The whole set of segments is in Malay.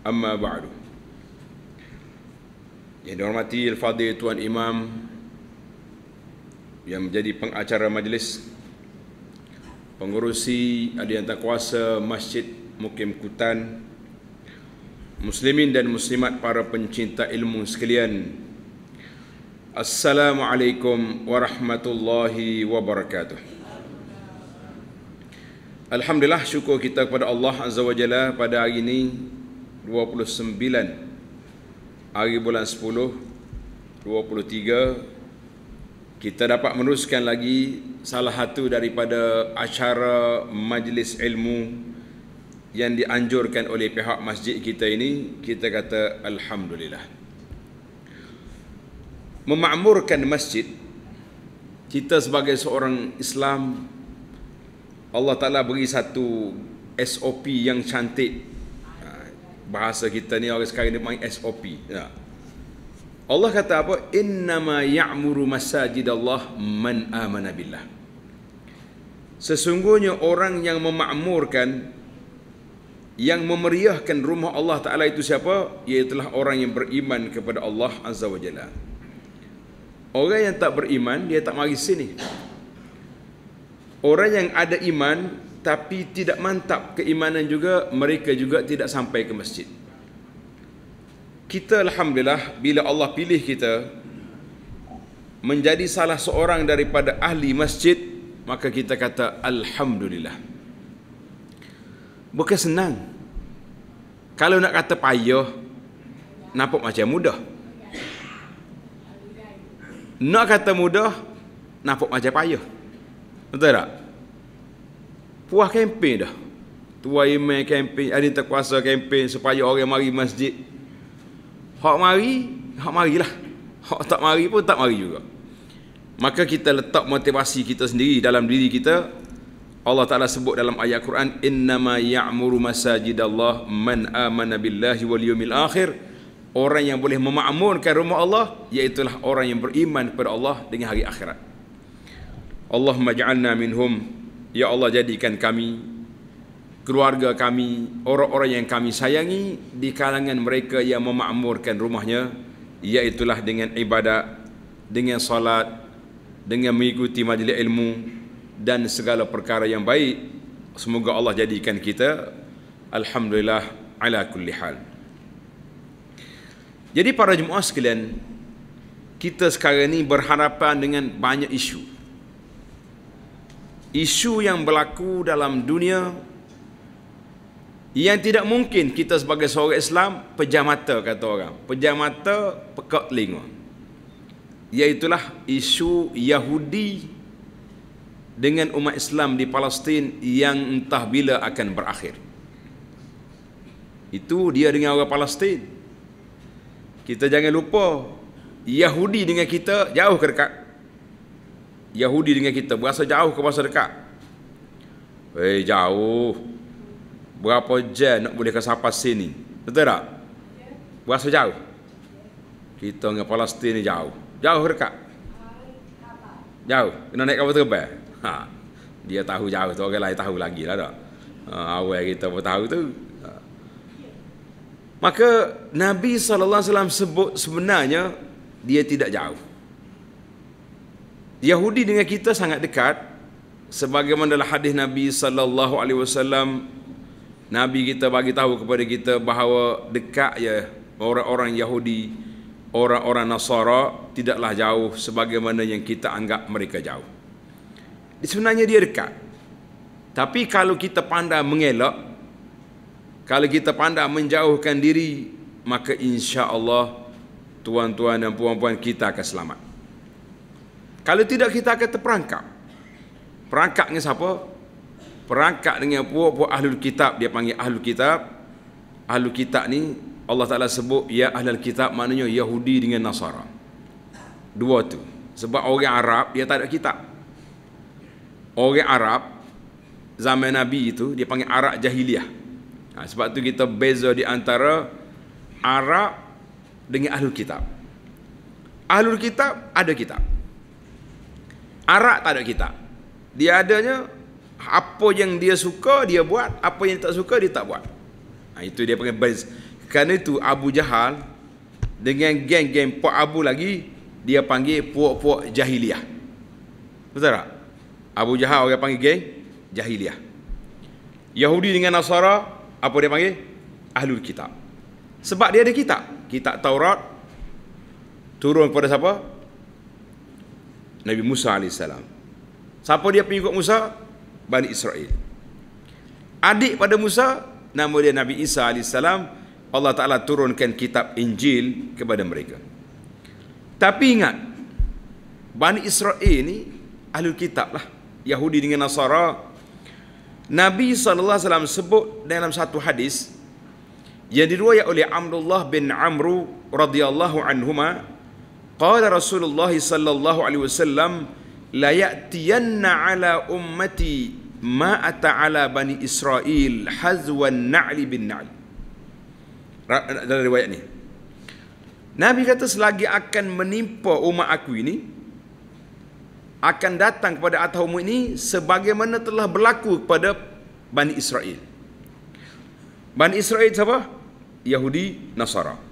Amma ba'du. Yang dihormati Al-Fadhil Tuan Imam yang menjadi pengacara majlis pengurusi ahli yang terkuasa Masjid Mukim Kutan Muslimin dan Muslimat para pencinta ilmu sekalian Assalamualaikum warahmatullahi wabarakatuh Alhamdulillah syukur kita kepada Allah Azza wa Jalla pada hari ini 29 hari bulan 10 23 kita dapat meneruskan lagi salah satu daripada acara majlis ilmu yang dianjurkan oleh pihak masjid kita ini kita kata alhamdulillah memakmurkan masjid kita sebagai seorang Islam Allah Taala beri satu SOP yang cantik bahasa kita ni orang sekarang dia panggil SOP ya. Allah kata apa innama ya'muru masajid Allah man amana billah sesungguhnya orang yang memakmurkan yang memeriahkan rumah Allah Ta'ala itu siapa? Iaitulah orang yang beriman kepada Allah Azza Wajalla. Orang yang tak beriman, dia tak mari sini. Orang yang ada iman, tapi tidak mantap keimanan juga mereka juga tidak sampai ke masjid kita alhamdulillah bila Allah pilih kita menjadi salah seorang daripada ahli masjid maka kita kata alhamdulillah bukan senang kalau nak kata payah nampak macam mudah nak kata mudah nampak macam payah betul tak puas kempen dah tua imam kempen ada yang terkuasa kempen supaya orang mari masjid hak mari hak marilah hak tak mari pun tak mari juga maka kita letak motivasi kita sendiri dalam diri kita Allah Ta'ala sebut dalam ayat Quran innama ya'muru masajidallah man amana billahi wal yawmil akhir orang yang boleh memakmurkan rumah Allah iaitulah orang yang beriman kepada Allah dengan hari akhirat Allahumma ja'alna minhum Ya Allah jadikan kami keluarga kami, orang-orang yang kami sayangi di kalangan mereka yang memakmurkan rumahnya iaitulah dengan ibadat, dengan salat, dengan mengikuti majlis ilmu dan segala perkara yang baik. Semoga Allah jadikan kita alhamdulillah ala kulli hal. Jadi para jemaah sekalian, kita sekarang ini berharapan dengan banyak isu isu yang berlaku dalam dunia yang tidak mungkin kita sebagai seorang Islam pejam mata kata orang pejam mata pekat lingon iaitulah isu Yahudi dengan umat Islam di Palestin yang entah bila akan berakhir itu dia dengan orang Palestin kita jangan lupa Yahudi dengan kita jauh ke dekat Yahudi dengan kita berasa jauh ke masa dekat. Eh jauh. Berapa jam nak boleh ke sampai sini? Betul tak? Berasa jauh. Kita dengan Palestin ni jauh. Jauh dekat. Jauh. Kena naik kapal terbang. Ha. Dia tahu jauh tu orang lain tahu lagi lah tak. Ha, awal kita pun tahu tu. Ha. Maka Nabi SAW sebut sebenarnya dia tidak jauh. Yahudi dengan kita sangat dekat sebagaimana dalam hadis Nabi sallallahu alaihi wasallam Nabi kita bagi tahu kepada kita bahawa dekat ya orang-orang Yahudi orang-orang Nasara tidaklah jauh sebagaimana yang kita anggap mereka jauh. Sebenarnya dia dekat. Tapi kalau kita pandai mengelak, kalau kita pandai menjauhkan diri, maka insya-Allah tuan-tuan dan puan-puan kita akan selamat. Kalau tidak kita akan terperangkap. Perangkap dengan siapa? Perangkap dengan puak-puak ahlul kitab. Dia panggil ahlul kitab. Ahlul kitab ni Allah Ta'ala sebut ya ahlul kitab maknanya Yahudi dengan Nasara. Dua tu. Sebab orang Arab dia tak ada kitab. Orang Arab zaman Nabi itu dia panggil Arab Jahiliyah. Ha, sebab tu kita beza di antara Arab dengan ahlul kitab. Ahlul kitab ada kitab. Arak tak ada kita. Dia adanya apa yang dia suka dia buat, apa yang dia tak suka dia tak buat. Ha, itu dia panggil baris. Kerana itu Abu Jahal dengan geng-geng Puak Abu lagi dia panggil puak-puak jahiliah. Betul tak? Abu Jahal orang panggil geng jahiliah. Yahudi dengan Nasara apa dia panggil? Ahlul Kitab. Sebab dia ada kitab, kitab Taurat turun kepada siapa? Nabi Musa AS Siapa dia pengikut Musa? Bani Israel Adik pada Musa Nama dia Nabi Isa AS Allah Ta'ala turunkan kitab Injil kepada mereka Tapi ingat Bani Israel ni Ahlul kitab lah Yahudi dengan Nasara Nabi SAW sebut dalam satu hadis yang diriwayat oleh Amrullah bin Amru radhiyallahu anhuma Qala Rasulullah sallallahu alaihi wasallam la ya'tiyanna ala ummati ma ata'ala bani Israel hazwan na'li bin na'li. Dalam riwayat ni. Nabi kata selagi akan menimpa umat aku ini akan datang kepada atas umat ini sebagaimana telah berlaku kepada Bani Israel. Bani Israel siapa? Yahudi Nasara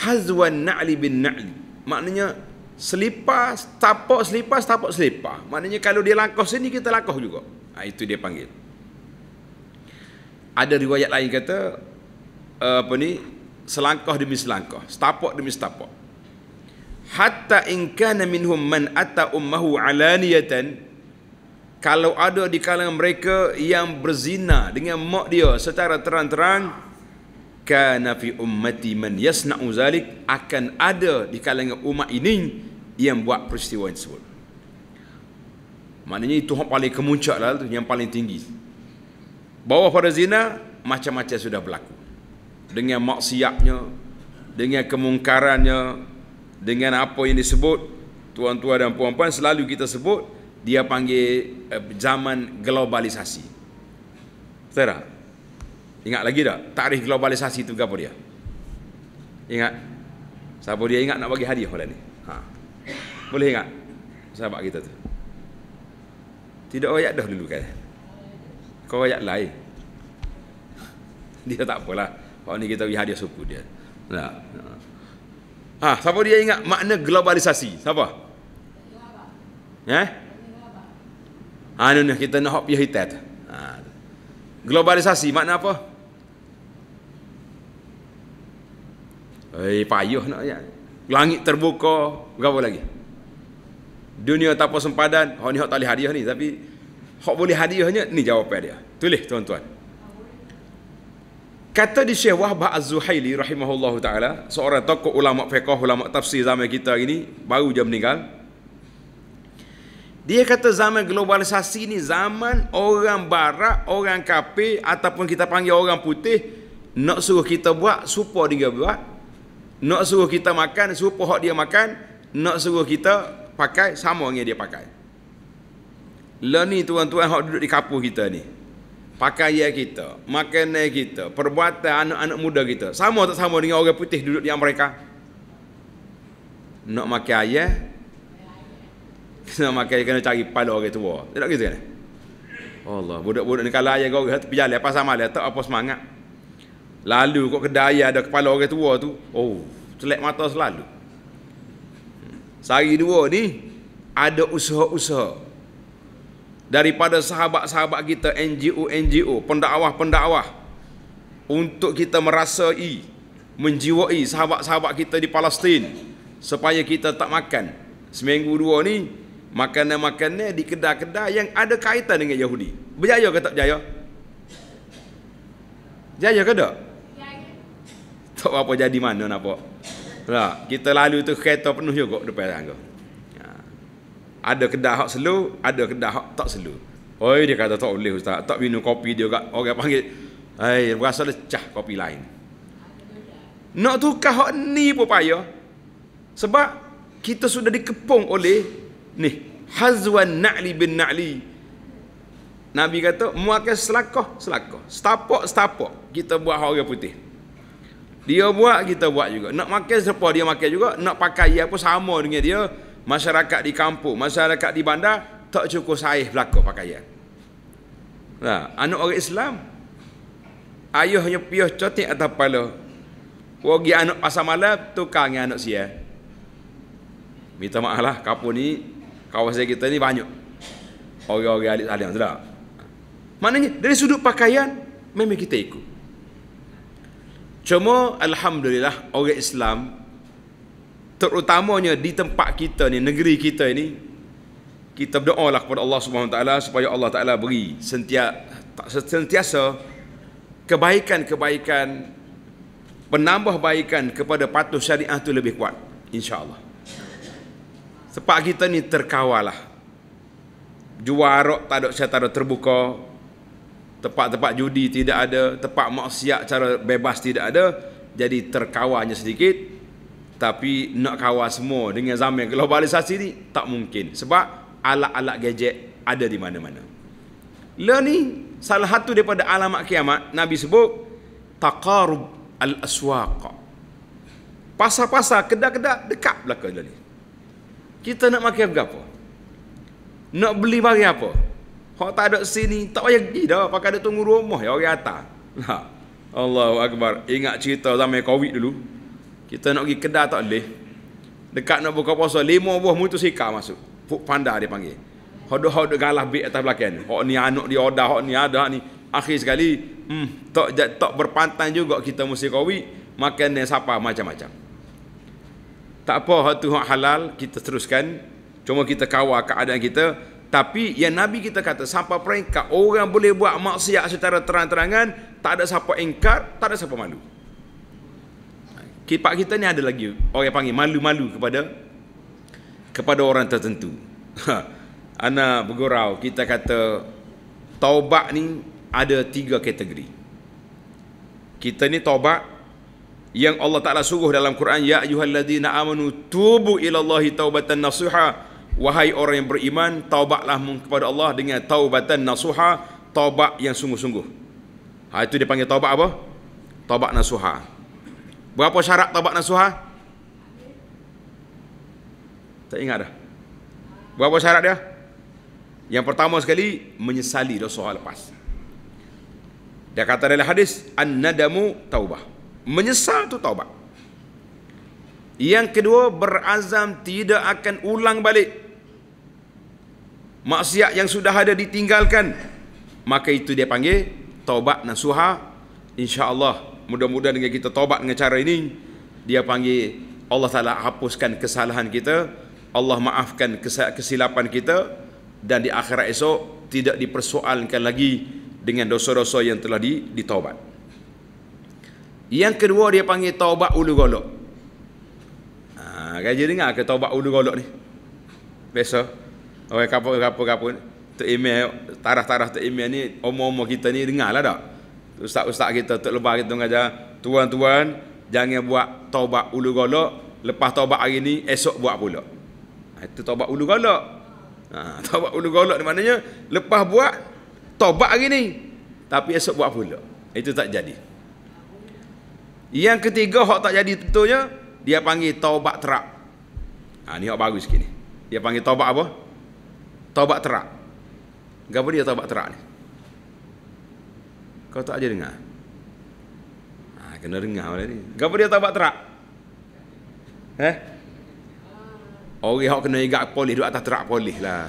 hazwan na'li bin na'li maknanya selipar tapak selipar tapak selipar maknanya kalau dia langkah sini kita langkah juga ha, itu dia panggil ada riwayat lain kata eh, apa ni selangkah demi selangkah setapak demi setapak hatta in minhum man ata ummahu alaniyatan kalau ada di kalangan mereka yang berzina dengan mak dia secara terang-terang kana fi ummati man yasna'u zalik akan ada di kalangan umat ini yang buat peristiwa yang tersebut maknanya itu yang paling kemuncak lah tu, yang paling tinggi bawah pada zina macam-macam sudah berlaku dengan maksiatnya dengan kemungkarannya dengan apa yang disebut tuan-tuan dan puan-puan selalu kita sebut dia panggil eh, zaman globalisasi betul tak? Ingat lagi tak tarikh globalisasi tu apa dia? Ingat? Siapa dia ingat nak bagi hadiah pada ni? Ha. Boleh ingat? Sahabat kita tu. Tidak rakyat dah dulu kan? Kau rakyat lain. Dia tak apalah. pak ni kita bagi hadiah suku dia. Tak? Ha. siapa dia ingat makna globalisasi? Siapa? Ya? Eh? Ha, ni kita nak hop your Ha. Globalisasi makna apa? Eh, payuh nak ya. Langit terbuka, berapa lagi? Dunia tak tanpa sempadan, hak ni hak tak boleh hadiah ni, tapi hak boleh hadiahnya, ni jawapan dia. Tulis tuan-tuan. Kata di Syekh Wahbah Az-Zuhaili rahimahullahu ta'ala, seorang tokoh ulama fiqah, ulama tafsir zaman kita ini, baru je meninggal. Dia kata zaman globalisasi ni zaman orang barat, orang kafir ataupun kita panggil orang putih nak suruh kita buat supaya dia buat nak suruh kita makan, suruh pohon dia makan. Nak suruh kita pakai, sama dengan dia pakai. Lah ni tuan-tuan yang duduk di kapur kita ni. pakai Pakaian kita, makan makanan kita, perbuatan anak-anak muda kita. Sama tak sama dengan orang putih duduk di Amerika? Nak makan ayah, kena makan kena cari pala orang tua. Tidak gitu kan? Allah, budak-budak ni kalau ayah kau pergi jalan, pasal malah tak apa semangat. Lalu kok kedai ada kepala orang tua tu Oh, selek mata selalu Sehari dua ni Ada usaha-usaha Daripada sahabat-sahabat kita NGO-NGO Pendakwah-pendakwah Untuk kita merasai Menjiwai sahabat-sahabat kita di Palestin Supaya kita tak makan Seminggu dua ni Makanan-makanan di kedai-kedai yang ada kaitan dengan Yahudi Berjaya ke tak berjaya? Jaya ke tak? Tak apa jadi mana nak nampak. Tak, lah, kita lalu tu kereta penuh juga depan tangga. Ya. Ha. Ada kedai hak selu, ada kedai hak tak selu. Oi dia kata tak boleh ustaz, tak minum kopi dia gak orang panggil. Hai, rasa lecah kopi lain. Nak tukar hak ni pun payah. Sebab kita sudah dikepung oleh ni Hazwan Na'li bin Na'li. Nabi kata, muakan selakoh, selakoh. stapok stapok Kita buat orang putih. Dia buat, kita buat juga. Nak makan siapa, dia makan juga. Nak pakai ia pun sama dengan dia. Masyarakat di kampung, masyarakat di bandar, tak cukup saiz belaka pakaian. Nah, anak orang Islam. Ayahnya piah cotik atas kepala. Wagi anak pasal malam, tukar dengan anak siya. Minta maaf lah, kapur ni, kawasan kita ni banyak. Orang-orang alik salim, sedap. Maknanya, dari sudut pakaian, memang kita ikut. Cuma Alhamdulillah orang Islam Terutamanya di tempat kita ni, negeri kita ini Kita berdoa lah kepada Allah SWT Supaya Allah Taala beri sentiasa, sentiasa Kebaikan-kebaikan Penambahbaikan kepada patuh syariah tu lebih kuat InsyaAllah Sebab kita ni terkawal lah Juara tak ada, saya terbuka tempat-tempat judi tidak ada, tempat maksiat cara bebas tidak ada, jadi terkawannya sedikit. Tapi nak kawal semua dengan zaman globalisasi ni tak mungkin sebab alat-alat gadget ada di mana-mana. Lah ni salah satu daripada alamat kiamat Nabi sebut taqarub al-aswaq. Pasar-pasar kedai-kedai dekat belaka ni. Kita nak makan apa? Nak beli barang apa? Kau tak ada sini, tak payah pergi dah. Pakai ada tunggu rumah ya orang atas. Ha. Allahu Akbar. Ingat cerita zaman Covid dulu. Kita nak pergi kedai tak boleh. Dekat nak buka puasa, lima buah mutusika masuk. Puk panda dia panggil. Hodoh-hodoh galah bik atas belakang. Hok ni anak dia ada, hok ni ada, hok ni. Akhir sekali, hmm, tak, tak berpantan juga kita mesti Covid. Makan dan sapa macam-macam. Tak apa, hak tu halal, kita teruskan. Cuma kita kawal keadaan kita. Tapi yang Nabi kita kata sampai peringkat orang boleh buat maksiat secara terang-terangan, tak ada siapa engkar, tak ada siapa malu. Kipak kita ni ada lagi orang yang panggil malu-malu kepada kepada orang tertentu. Ha, Ana bergurau, kita kata taubat ni ada tiga kategori. Kita ni taubat yang Allah Ta'ala suruh dalam Quran ya ayuhalladzina amanu tubu ilallahi taubatan nasuha wahai orang yang beriman taubatlah kepada Allah dengan taubatan nasuha taubat yang sungguh-sungguh ha, itu dia panggil taubat apa? taubat nasuha berapa syarat taubat nasuha? tak ingat dah berapa syarat dia? yang pertama sekali menyesali dosa lepas dia kata dalam hadis an-nadamu taubah menyesal tu taubat yang kedua berazam tidak akan ulang balik maksiat yang sudah ada ditinggalkan maka itu dia panggil taubat nasuha insyaallah mudah-mudahan dengan kita taubat dengan cara ini dia panggil Allah Taala hapuskan kesalahan kita Allah maafkan kesilapan kita dan di akhirat esok tidak dipersoalkan lagi dengan dosa-dosa yang telah di, ditaubat. Yang kedua dia panggil taubat ulu golok. Ha, kaji dengar ke taubat ulu golok ni? besok. Orang kapo kapo kapo tu email tarah-tarah tu email ni omong-omong kita ni dengarlah dak. Ustaz-ustaz kita tok lebar kita ngaja tuan-tuan jangan buat taubat ulu golok lepas taubat hari ni esok buat pula. Ha, itu taubat ulu golok. Ha taubat ulu golok ni maknanya lepas buat taubat hari ni tapi esok buat pula. Itu tak jadi. Yang ketiga hak tak jadi tentunya dia panggil taubat terak. Ha ni hak bagus sikit ni. Dia panggil taubat apa? Taubat terak. Gapo dia taubat terak ni? Kau tak aja dengar. Ha, kena dengar oleh ni. Gapo dia taubat terak? Eh? Orang hok kena igak polis duk atas terak polis lah.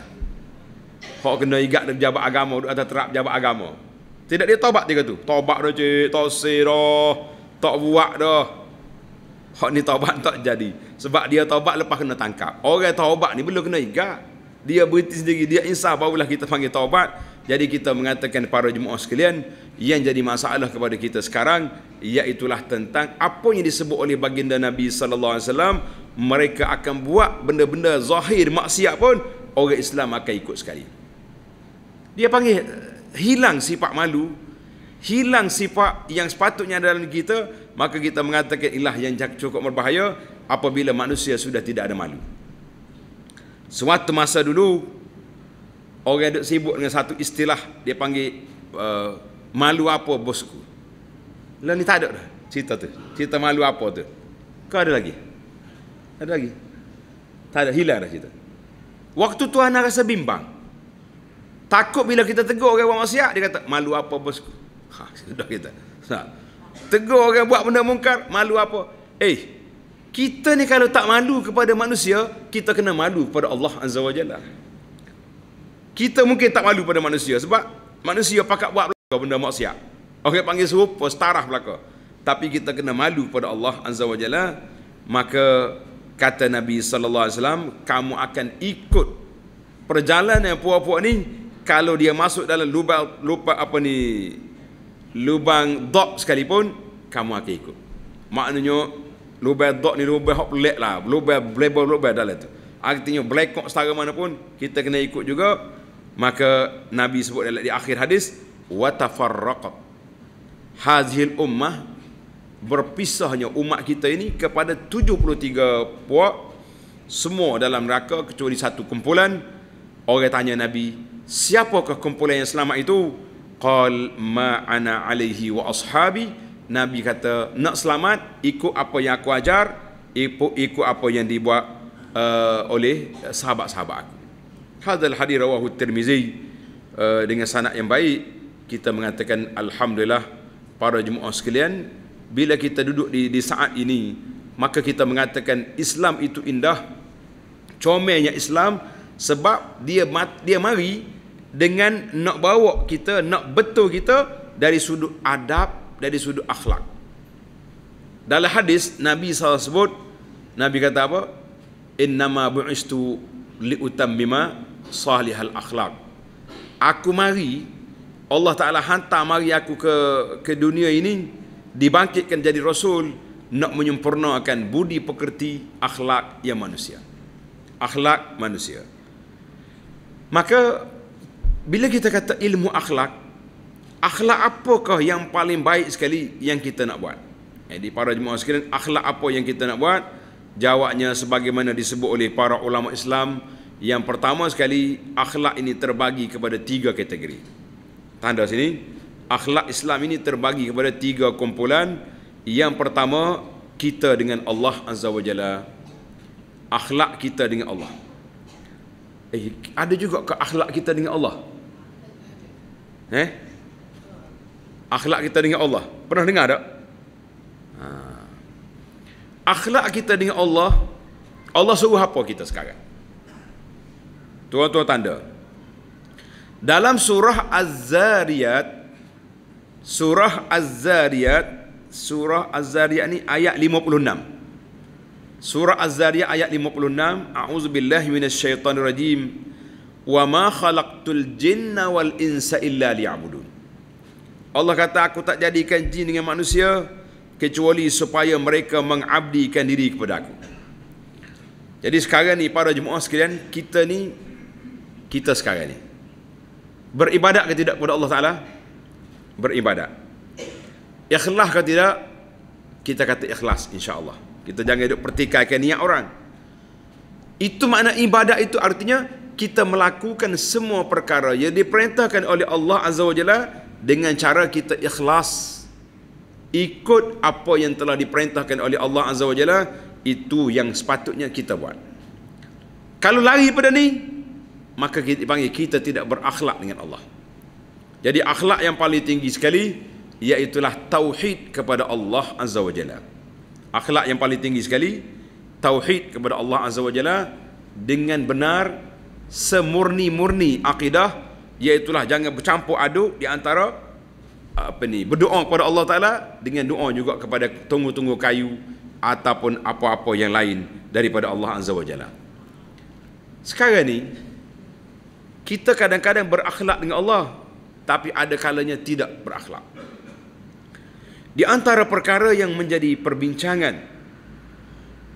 Hok kena igak dari jabat agama duk atas terak jabat agama. Tidak dia taubat tiga tu. Taubat dah cik, tak dah. Tak buat dah. Hok ni taubat tak jadi. Sebab dia taubat lepas kena tangkap. Orang taubat ni belum kena igak dia berhenti sendiri dia insaf barulah kita panggil taubat jadi kita mengatakan para jemaah sekalian yang jadi masalah kepada kita sekarang ialah tentang apa yang disebut oleh baginda Nabi sallallahu alaihi wasallam mereka akan buat benda-benda zahir maksiat pun orang Islam akan ikut sekali dia panggil hilang sifat malu hilang sifat yang sepatutnya ada dalam kita maka kita mengatakan ilah yang cukup berbahaya apabila manusia sudah tidak ada malu Suatu masa dulu orang duk sibuk dengan satu istilah dia panggil uh, malu apa bosku. Lah ni tak ada dah cerita tu. Cerita malu apa tu? Kau ada lagi? Ada lagi? Tak ada hilang dah cerita. Waktu tu anak rasa bimbang. Takut bila kita tegur orang buat maksiat dia kata malu apa bosku. Ha sudah kita. Ha. Tegur orang buat benda mungkar malu apa? Eh, kita ni kalau tak malu kepada manusia, kita kena malu kepada Allah Azza wa Jalla. Kita mungkin tak malu pada manusia sebab manusia pakat buat belaka benda maksiat. Orang panggil serupa, setarah belaka. Tapi kita kena malu pada Allah Azza wa Jalla. Maka kata Nabi sallallahu alaihi wasallam, kamu akan ikut perjalanan yang puak-puak ni kalau dia masuk dalam lubang lupa apa ni lubang dok sekalipun kamu akan ikut. Maknanya lubai dok ni lubai hop lek lah lubai label lubai dalam tu artinya blackout setara mana pun kita kena ikut juga maka nabi sebut dalam di akhir hadis wa tafarraqat hazil ummah berpisahnya umat kita ini kepada 73 puak semua dalam neraka kecuali satu kumpulan orang tanya nabi siapakah kumpulan yang selamat itu qal ma ana alaihi wa ashabi Nabi kata nak selamat ikut apa yang aku ajar ikut, ikut apa yang dibuat uh, oleh sahabat-sahabat aku hadal hadir rawahu tirmizi uh, dengan sanad yang baik kita mengatakan alhamdulillah para jemaah sekalian bila kita duduk di, di saat ini maka kita mengatakan Islam itu indah comelnya Islam sebab dia mat, dia mari dengan nak bawa kita nak betul kita dari sudut adab dari sudut akhlak. Dalam hadis Nabi SAW sebut, Nabi kata apa? Innama bu'istu liutammima salihal akhlak. Aku mari, Allah Ta'ala hantar mari aku ke ke dunia ini, dibangkitkan jadi Rasul, nak menyempurnakan budi pekerti akhlak yang manusia. Akhlak manusia. Maka, bila kita kata ilmu akhlak, akhlak apakah yang paling baik sekali yang kita nak buat? Jadi eh, para jemaah sekalian, akhlak apa yang kita nak buat? Jawabnya sebagaimana disebut oleh para ulama Islam, yang pertama sekali akhlak ini terbagi kepada tiga kategori. Tanda sini, akhlak Islam ini terbagi kepada tiga kumpulan. Yang pertama, kita dengan Allah Azza wa Jalla. Akhlak kita dengan Allah. Eh, ada juga ke akhlak kita dengan Allah? Eh? akhlak kita dengan Allah. Pernah dengar tak? Ha. Akhlak kita dengan Allah, Allah suruh apa kita sekarang? Tuan-tuan tanda. Dalam surah Az-Zariyat, surah Az-Zariyat, surah Az-Zariyat ni ayat 56. Surah Az-Zariyat ayat 56 A'udzu billahi minasyaitonir rajim wa ma khalaqtul jinna wal insa illa liya'budun Allah kata aku tak jadikan jin dengan manusia kecuali supaya mereka mengabdikan diri kepada aku. Jadi sekarang ni para jemaah sekalian, kita ni kita sekarang ni beribadat ke tidak kepada Allah Taala? Beribadat. Ikhlas ke tidak? Kita kata ikhlas insya-Allah. Kita jangan duk pertikaikan niat orang. Itu makna ibadat itu artinya kita melakukan semua perkara yang diperintahkan oleh Allah Azza wa Jalla dengan cara kita ikhlas ikut apa yang telah diperintahkan oleh Allah Azza wa Jalla itu yang sepatutnya kita buat kalau lari pada ni maka kita panggil kita tidak berakhlak dengan Allah jadi akhlak yang paling tinggi sekali iaitulah tauhid kepada Allah Azza wa Jalla akhlak yang paling tinggi sekali tauhid kepada Allah Azza wa Jalla dengan benar semurni-murni akidah iaitulah jangan bercampur aduk di antara apa ni berdoa kepada Allah Taala dengan doa juga kepada tunggu-tunggu kayu ataupun apa-apa yang lain daripada Allah Azza wa Jalla. Sekarang ni kita kadang-kadang berakhlak dengan Allah tapi ada kalanya tidak berakhlak. Di antara perkara yang menjadi perbincangan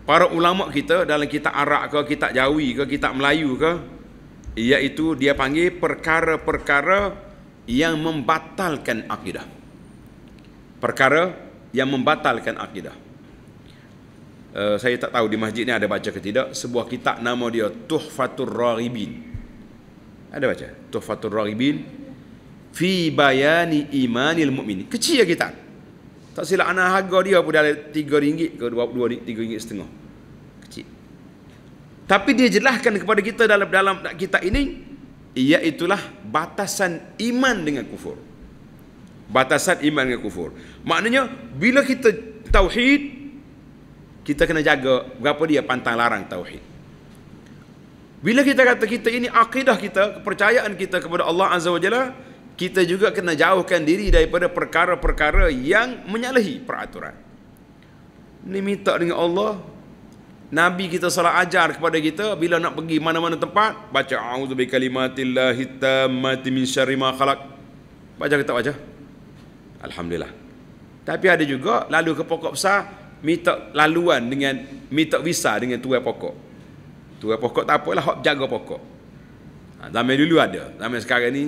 para ulama kita dalam kitab Arab ke, kitab Jawi ke, kitab Melayu ke, iaitu dia panggil perkara-perkara yang membatalkan akidah. Perkara yang membatalkan akidah. Uh, saya tak tahu di masjid ni ada baca ke tidak sebuah kitab nama dia Tuhfatur Raribin. Ada baca Tuhfatur Raribin fi bayani imanil mukmin. Kecil ya kitab. Tak silap anak harga dia pun ada 3 ringgit ke 22 ringgit, 3 ringgit setengah. Tapi dia jelaskan kepada kita dalam dalam kitab ini Iaitulah batasan iman dengan kufur Batasan iman dengan kufur Maknanya bila kita tauhid Kita kena jaga berapa dia pantang larang tauhid Bila kita kata kita ini akidah kita Kepercayaan kita kepada Allah Azza wa Jalla Kita juga kena jauhkan diri daripada perkara-perkara yang menyalahi peraturan Ini minta dengan Allah Nabi kita salah ajar kepada kita bila nak pergi mana-mana tempat baca auzubikalimatillahi tammati min syarri ma khalaq. Baca kita baca. Alhamdulillah. Tapi ada juga lalu ke pokok besar minta laluan dengan minta visa dengan tuan pokok. Tuan pokok tak apalah hok jaga pokok. Ha, zaman dulu ada, zaman sekarang ni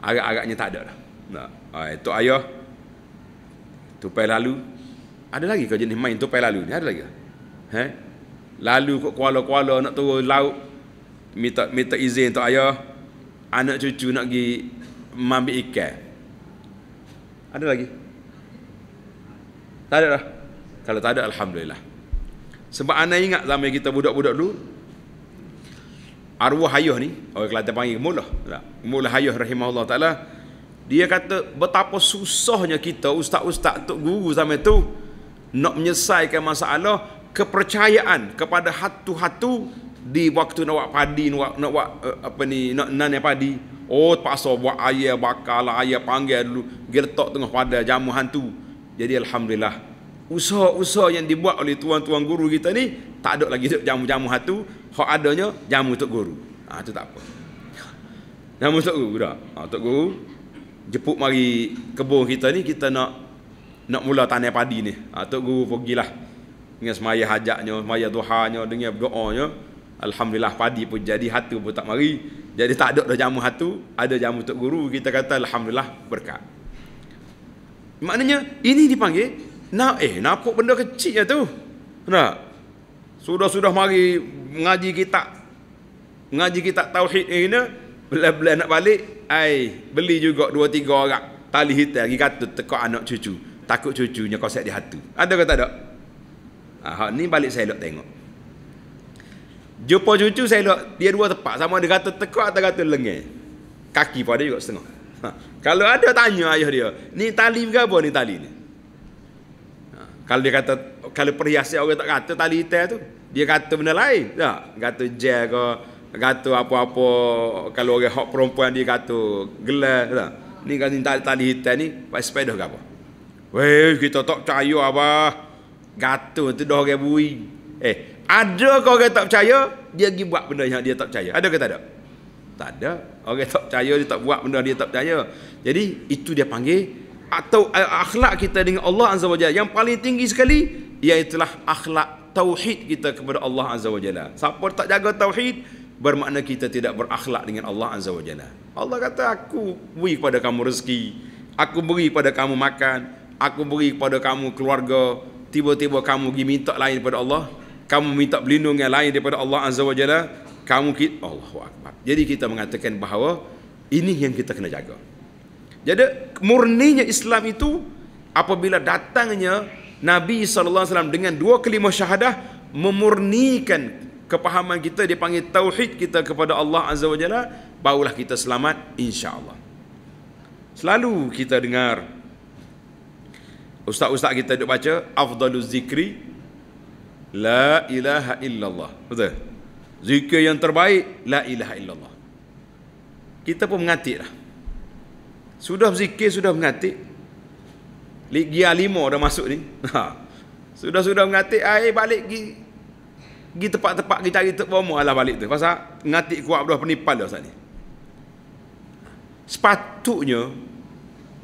agak-agaknya tak ada dah. Nah, ha, itu ayah tupai lalu. Ada lagi ke jenis main tupai lalu ni? Ada lagi? Ke? He? Lalu kat Kuala-Kuala nak turun laut minta minta izin tok ayah anak cucu nak pergi mambil ikan. Ada lagi? Tak ada lah. Kalau tak ada alhamdulillah. Sebab anak ingat zaman kita budak-budak dulu arwah ayah ni orang Kelantan panggil mulah, mulah mula ayah rahimahullah ta'ala dia kata betapa susahnya kita ustaz-ustaz tok guru zaman tu nak menyelesaikan masalah kepercayaan kepada hatu-hatu di waktu nak buat padi nak nak buat eh, apa ni nak nan padi oh terpaksa buat air bakar lah air panggil dulu gertok tengah pada jamu hantu jadi alhamdulillah usaha-usaha yang dibuat oleh tuan-tuan guru kita ni tak ada lagi duk jamu-jamu hantu hak adanya jamu tok guru ah tu tak apa jamu tok guru dah ha, tok guru jepuk mari kebun kita ni kita nak nak mula tanam padi ni ah ha, tok guru pergilah dengan semaya hajatnya, semaya duhanya, dengan doanya, Alhamdulillah padi pun jadi hatu pun tak mari. Jadi tak ada dah jamu hatu, ada jamu tok guru, kita kata Alhamdulillah berkat. Maknanya ini dipanggil nak eh nampak benda kecilnya tu. Nah. Sudah-sudah mari mengaji kita mengaji kita tauhid ni kena bila-bila nak balik ai beli juga dua tiga orang tali hitam lagi kata tekak anak cucu takut cucunya kosek di hatu. Ada ke tak ada? Ha, ni balik saya elok tengok. Jumpa cucu saya elok, dia dua tepat. Sama ada kata tekuk atau kata lengih. Kaki pada juga setengah. Ha, kalau ada tanya ayah dia, ni tali ke apa ni tali ni? Ha, kalau dia kata, kalau perhiasan orang tak kata tali hitam tu, dia kata benda lain. Tak? Ha, kata jel ke, kata apa-apa, kalau orang hak perempuan dia kata gelas. Tak? Ha. Ni kata tali, tali hitam ni, pakai sepeda ke apa? Weh, kita tak percaya apa gatuh tu dah orang bui eh ada ke orang tak percaya dia pergi buat benda yang dia tak percaya ada ke tak ada tak ada orang tak percaya dia tak buat benda dia tak percaya jadi itu dia panggil atau eh, akhlak kita dengan Allah azza wajalla yang paling tinggi sekali iaitu akhlak tauhid kita kepada Allah azza wajalla siapa tak jaga tauhid bermakna kita tidak berakhlak dengan Allah azza wajalla Allah kata aku beri kepada kamu rezeki aku beri kepada kamu makan aku beri kepada kamu keluarga tiba-tiba kamu pergi minta lain daripada Allah kamu minta berlindung yang lain daripada Allah Azza wa Jalla kamu kit Allahu Akbar jadi kita mengatakan bahawa ini yang kita kena jaga jadi murninya Islam itu apabila datangnya Nabi Sallallahu Alaihi Wasallam dengan dua kelima syahadah memurnikan kepahaman kita dia panggil tauhid kita kepada Allah Azza wa Jalla barulah kita selamat insya-Allah. Selalu kita dengar Ustaz-ustaz kita duk baca afdalu zikri la ilaha illallah. Betul? Zikir yang terbaik la ilaha illallah. Kita pun mengatik lah. Sudah zikir sudah mengatik. Lagi lima dah masuk ni. Ha. Sudah-sudah mengatik air ah, eh, balik gi, gi tempat-tempat kita cari tok bomo alah balik tu. Pasal ngatik kuat dah penipal dah sat ni. Sepatutnya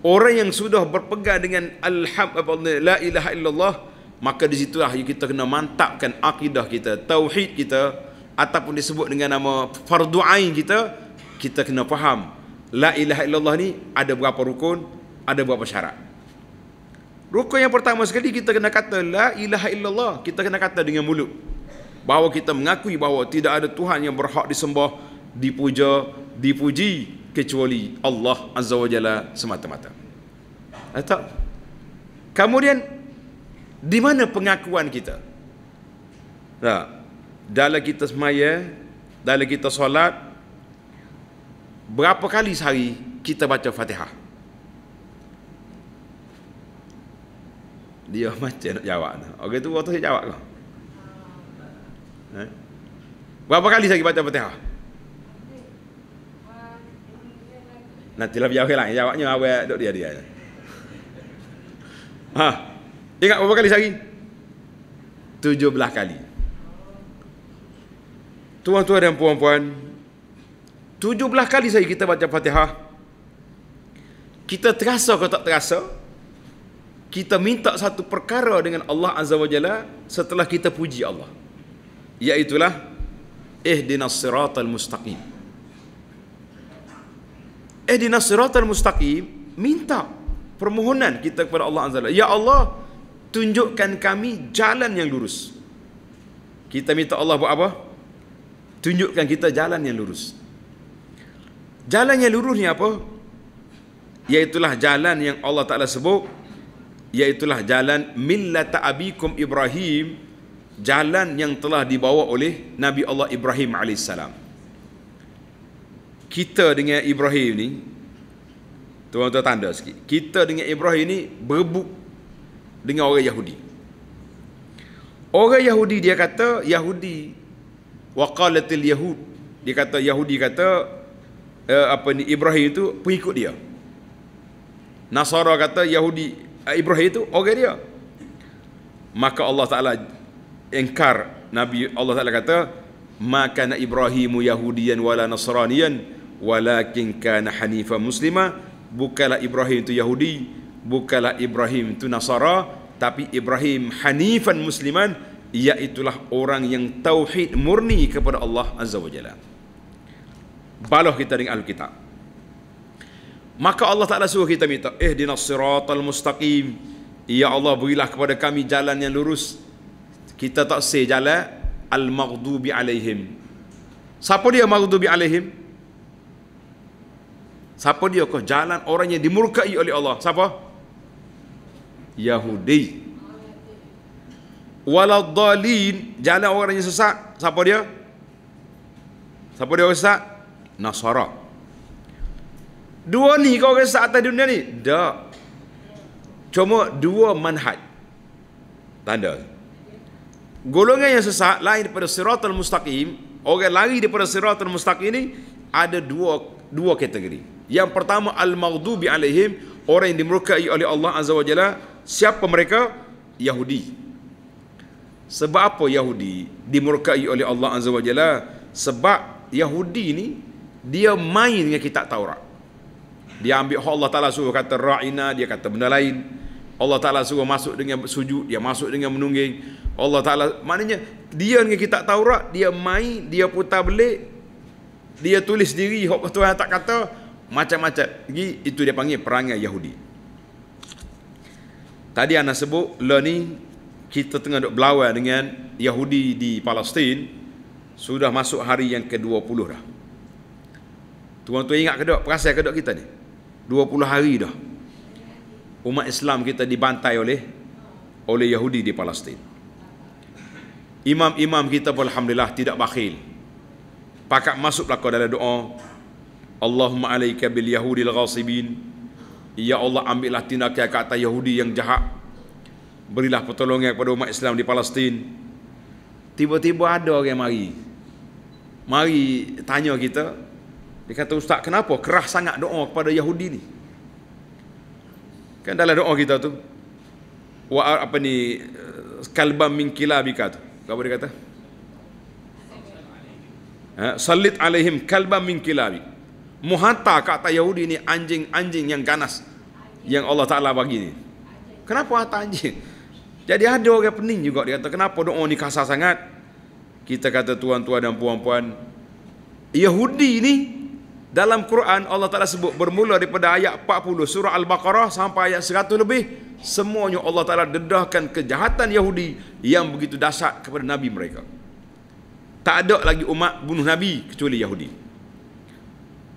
orang yang sudah berpegang dengan alhamdulillah la ilaha illallah maka di situlah kita kena mantapkan akidah kita tauhid kita ataupun disebut dengan nama fardu kita kita kena faham la ilaha illallah ni ada berapa rukun ada berapa syarat rukun yang pertama sekali kita kena kata la ilaha illallah kita kena kata dengan mulut bahawa kita mengakui bahawa tidak ada tuhan yang berhak disembah dipuja dipuji kecuali Allah Azza wa Jalla semata-mata. Eh, tak. Kemudian di mana pengakuan kita? Tak. Dalam kita semaya, dalam kita solat, berapa kali sehari kita baca fatihah? Dia macam nak jawab. Okey tu waktu saya jawab kau. Eh? Berapa kali sehari baca fatihah? Nah, lah biar orang lain jawabnya awet dok dia dia. Hah, Ingat berapa kali lagi? Tujuh belah kali. Tuan-tuan dan puan-puan, tujuh belah kali sehari kita baca Fatihah. Kita terasa atau tak terasa? Kita minta satu perkara dengan Allah Azza wa Jalla setelah kita puji Allah. Iaitulah ihdinas siratal mustaqim. Eh di nasiratul mustaqim Minta permohonan kita kepada Allah Azza Ya Allah Tunjukkan kami jalan yang lurus Kita minta Allah buat apa? Tunjukkan kita jalan yang lurus Jalan yang lurus ni apa? Iaitulah jalan yang Allah Ta'ala sebut Iaitulah jalan Millata abikum Ibrahim Jalan yang telah dibawa oleh Nabi Allah Ibrahim AS kita dengan Ibrahim ni tuan-tuan tanda sikit kita dengan Ibrahim ni berbuk dengan orang Yahudi orang Yahudi dia kata Yahudi waqalatil yahud dia kata Yahudi kata uh, apa ni Ibrahim itu pengikut dia Nasara kata Yahudi uh, Ibrahim itu orang dia maka Allah Taala engkar Nabi Allah Taala kata maka na Ibrahimu Yahudiyan wala Nasraniyan walakin kana Hanifah muslima bukalah Ibrahim itu Yahudi bukalah Ibrahim itu Nasara tapi Ibrahim hanifan musliman iaitulah orang yang tauhid murni kepada Allah Azza wa Jalla baloh kita dengan Alkitab maka Allah Ta'ala suruh kita minta eh dinasiratal mustaqim ya Allah berilah kepada kami jalan yang lurus kita tak say jalan al-maghdubi alaihim siapa dia maghdubi alaihim Siapa dia kau? Jalan orang yang dimurkai oleh Allah. Siapa? Yahudi. Waladhalin. Jalan orang yang sesat. Siapa dia? Siapa dia orang sesat? Nasara. Dua ni kau orang sesat atas dunia ni? Tak. Cuma dua manhaj. Tanda. Golongan yang sesat lain daripada siratul mustaqim. Orang lari daripada siratul mustaqim ni ada dua dua kategori. Yang pertama al-maghdubi alaihim orang yang dimurkai oleh Allah Azza wa Jalla, siapa mereka? Yahudi. Sebab apa Yahudi dimurkai oleh Allah Azza wa Jalla? Sebab Yahudi ni dia main dengan kitab Taurat. Dia ambil hak Allah Taala suruh kata ra'ina, dia kata benda lain. Allah Taala suruh masuk dengan sujud, dia masuk dengan menungging. Allah Taala maknanya dia dengan kitab Taurat, dia main, dia putar belik. Dia tulis diri hak Tuhan tak kata, macam-macam lagi itu dia panggil perangai Yahudi tadi anda sebut le ni kita tengah duk berlawan dengan Yahudi di Palestin sudah masuk hari yang ke-20 dah tuan-tuan ingat ke tak perasaan ke tak kita ni 20 hari dah umat Islam kita dibantai oleh oleh Yahudi di Palestin. Imam-imam kita pun Alhamdulillah tidak bakhil. Pakat masuk belakang dalam doa, Allahumma alaika bil yahudil ghasibin Ya Allah ambillah tindakan kata Yahudi yang jahat Berilah pertolongan kepada umat Islam di Palestin. Tiba-tiba ada orang yang mari Mari tanya kita Dia kata ustaz kenapa kerah sangat doa kepada Yahudi ni Kan dalam doa kita tu Wa apa ni Kalban min kilabika tu Apa dia kata ha? salit alaihim kalban min kilabika muhatta kata Yahudi ni anjing-anjing yang ganas yang Allah Ta'ala bagi ni kenapa hatta anjing jadi ada orang pening juga dia kata kenapa doa ni kasar sangat kita kata tuan-tuan dan puan-puan Yahudi ni dalam Quran Allah Ta'ala sebut bermula daripada ayat 40 surah Al-Baqarah sampai ayat 100 lebih semuanya Allah Ta'ala dedahkan kejahatan Yahudi yang begitu dasar kepada Nabi mereka tak ada lagi umat bunuh Nabi kecuali Yahudi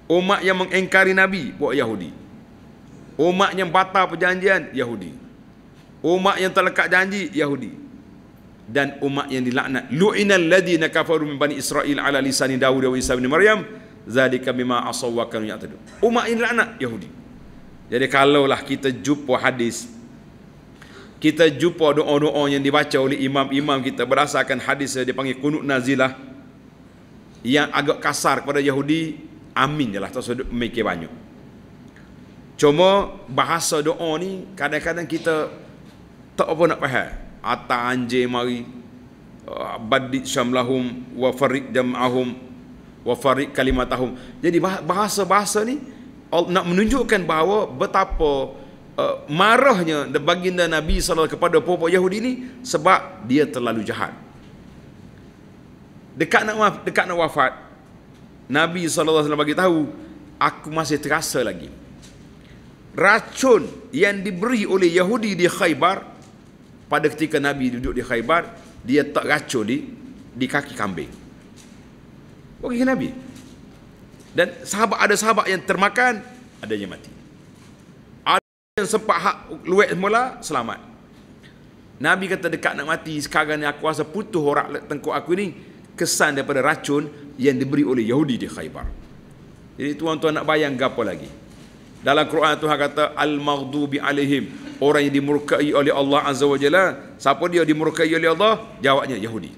Umat yang mengingkari Nabi buat Yahudi. Umat yang batal perjanjian Yahudi. Umat yang terlekat janji Yahudi. Dan umat yang dilaknat. Lu'inal ladina kafaru min bani Israel ala lisani Dawud wa Isa bin Maryam. Zalika bima asawwakan yang tadi. Umat yang dilaknat Yahudi. Jadi kalaulah kita jumpa hadis. Kita jumpa doa-doa yang dibaca oleh imam-imam kita. Berdasarkan hadis yang dipanggil kunut nazilah. Yang agak kasar kepada Yahudi amin je lah tak usah mikir banyak cuma bahasa doa ni kadang-kadang kita tak apa nak faham ata anje mari uh, badid syamlahum wa farid jam'ahum wa farid kalimatahum jadi bahasa-bahasa ni nak menunjukkan bahawa betapa uh, marahnya baginda Nabi SAW kepada popo Yahudi ni sebab dia terlalu jahat dekat nak dekat nak wafat Nabi SAW bagi tahu aku masih terasa lagi racun yang diberi oleh Yahudi di Khaybar pada ketika Nabi duduk di Khaybar dia tak racun di di kaki kambing bagi Nabi dan sahabat ada sahabat yang termakan ada yang mati ada yang sempat hak luet semula selamat Nabi kata dekat nak mati sekarang ni aku rasa putus orang tengkuk aku ni kesan daripada racun yang diberi oleh Yahudi di Khaybar. Jadi tuan-tuan nak bayang apa lagi? Dalam Quran Tuhan kata al-maghdubi alaihim, orang yang dimurkai oleh Allah Azza wa Jalla, siapa dia dimurkai oleh Allah? Jawabnya Yahudi.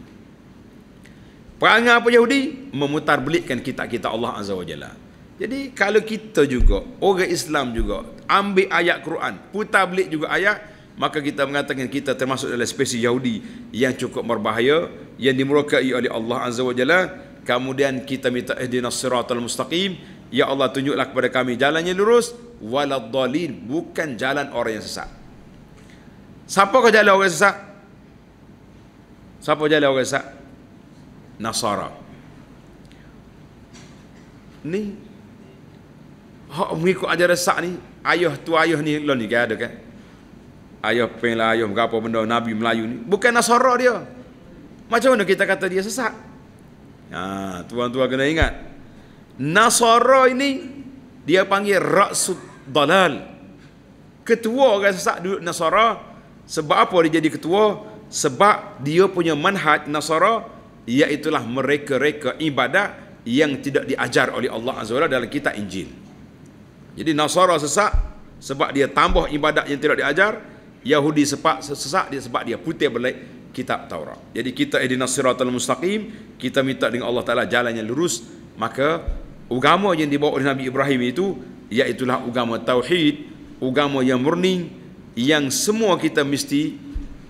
Perangai apa Yahudi? Memutarbelikkan kitab-kitab Allah Azza wa Jalla. Jadi kalau kita juga orang Islam juga ambil ayat Quran, putar belik juga ayat, maka kita mengatakan kita termasuk dalam spesies Yahudi yang cukup berbahaya yang dimurkai oleh Allah Azza wa Jalla kemudian kita minta ihdinas siratal mustaqim ya Allah tunjuklah kepada kami jalan yang lurus dalil bukan jalan orang yang sesat siapa ke jalan orang yang sesat siapa jalan orang yang sesat nasara ni hak mengikut ajaran sesat ni ayah tu ayah ni lo ni kan ada kan ayah pengen lah ayah berapa benda Nabi Melayu ni bukan nasara dia macam mana kita kata dia sesat Ha, tuan-tuan kena ingat. Nasara ini dia panggil Rasul Dalal. Ketua orang sesat duduk Nasara. Sebab apa dia jadi ketua? Sebab dia punya manhaj Nasara. Iaitulah mereka-reka ibadat yang tidak diajar oleh Allah Azza wa dalam kitab Injil. Jadi Nasara sesat sebab dia tambah ibadat yang tidak diajar. Yahudi sesat, sesat dia sebab dia putih berlaik kitab Taurat. Jadi kita ihdina siratal mustaqim, kita minta dengan Allah Taala jalan yang lurus, maka agama yang dibawa oleh Nabi Ibrahim itu iaitulah agama tauhid, agama yang murni yang semua kita mesti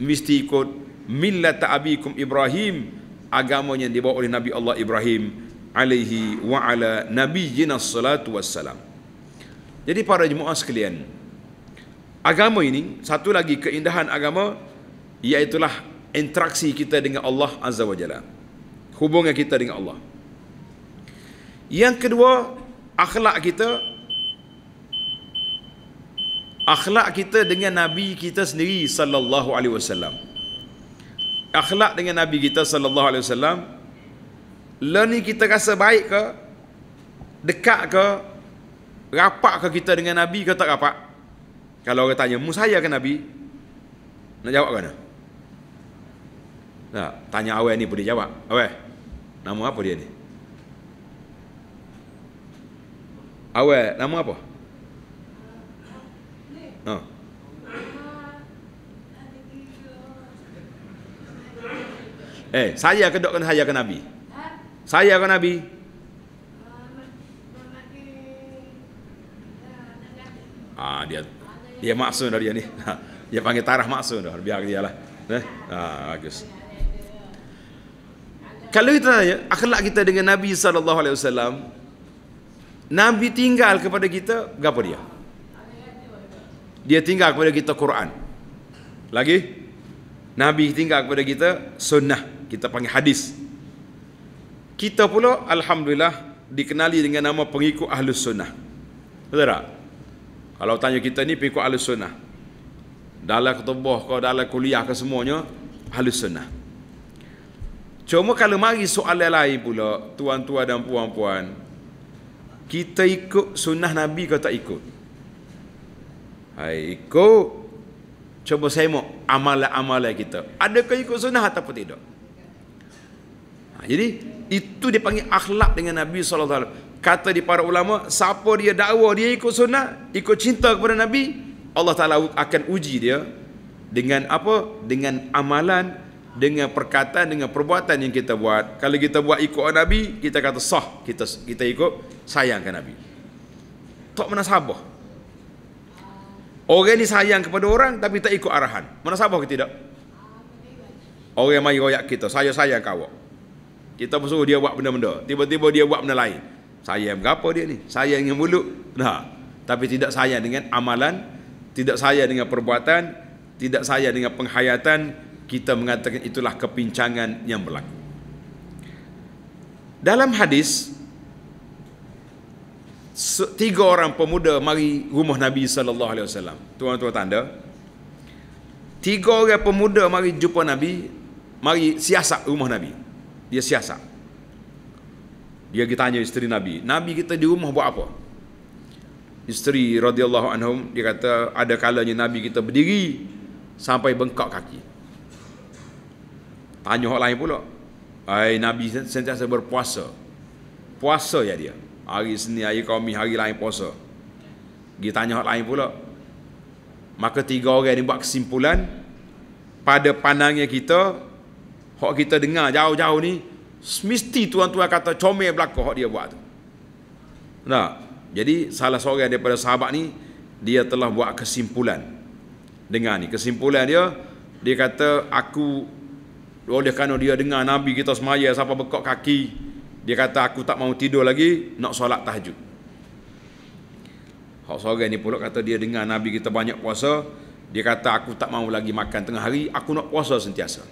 mesti ikut millata abikum Ibrahim, agama yang dibawa oleh Nabi Allah Ibrahim alaihi wa ala nabiyyina salatu wassalam. Jadi para jemaah sekalian, agama ini satu lagi keindahan agama iaitulah interaksi kita dengan Allah Azza wa Jalla. Hubungan kita dengan Allah. Yang kedua, akhlak kita akhlak kita dengan nabi kita sendiri sallallahu alaihi wasallam. Akhlak dengan nabi kita sallallahu alaihi wasallam learning kita rasa baik ke? Dekat ke? Rapat ke kita dengan nabi ke tak rapat? Kalau orang tanya, "Mu saya ke nabi?" Nak jawab kan? Nah? Tak, tanya awe ni boleh jawab. Awe, Nama apa dia ni? Awe, nama apa? Ha. Eh, saya ke dok saya ke Nabi? Saya ke Nabi? Ah dia dia maksud dari dia ni. Ha, dia panggil tarah maksud dah biar dia lah. Eh, ah bagus. Okay. Kalau kita tanya akhlak kita dengan Nabi sallallahu alaihi wasallam Nabi tinggal kepada kita apa dia? Dia tinggal kepada kita Quran. Lagi Nabi tinggal kepada kita sunnah, kita panggil hadis. Kita pula alhamdulillah dikenali dengan nama pengikut ahlus sunnah. Betul tak? Kalau tanya kita ni pengikut ahlus sunnah. Dalam ketubuh kau, dalam kuliah ke semuanya ahlus sunnah. Cuma kalau mari soal yang lain pula, tuan-tuan dan puan-puan, kita ikut sunnah Nabi ke tak ikut? Hai, ikut. Cuba saya mau amalan-amalan kita. Adakah ikut sunnah atau tidak? Ha, jadi, itu dipanggil akhlak dengan Nabi SAW. Kata di para ulama, siapa dia dakwah, dia ikut sunnah, ikut cinta kepada Nabi, Allah Ta'ala akan uji dia dengan apa? Dengan amalan, dengan perkataan dengan perbuatan yang kita buat kalau kita buat ikut nabi kita kata sah kita kita ikut sayangkan nabi tak menasabah orang ni sayang kepada orang tapi tak ikut arahan menasabah ke tidak orang mai royak kita saya sayang kau kita bersuruh dia buat benda-benda tiba-tiba dia buat benda lain saya yang berapa dia ni saya yang mulut nah tapi tidak sayang dengan amalan tidak sayang dengan perbuatan tidak sayang dengan penghayatan kita mengatakan itulah kepincangan yang berlaku. Dalam hadis tiga orang pemuda mari rumah Nabi sallallahu alaihi wasallam. Tuan-tuan tanda. Tiga orang pemuda mari jumpa Nabi, mari siasat rumah Nabi. Dia siasat. Dia tanya isteri Nabi, "Nabi kita di rumah buat apa?" Isteri radhiyallahu anhum dia kata ada kalanya Nabi kita berdiri sampai bengkak kaki. Tanya orang lain pula. Ay, Nabi sentiasa berpuasa. Puasa ya dia. Hari sini, hari kami, hari lain puasa. Dia tanya orang lain pula. Maka tiga orang ini buat kesimpulan. Pada pandangnya kita, hak kita dengar jauh-jauh ni, mesti tuan-tuan kata comel belakang hak dia buat tu. Nah, jadi salah seorang daripada sahabat ni, dia telah buat kesimpulan. Dengar ni, kesimpulan dia, dia kata, aku oleh kerana dia dengar Nabi kita semaya siapa bekok kaki. Dia kata aku tak mau tidur lagi nak solat tahajud. Hak sore ni pula kata dia dengar Nabi kita banyak puasa. Dia kata aku tak mau lagi makan tengah hari. Aku nak puasa sentiasa.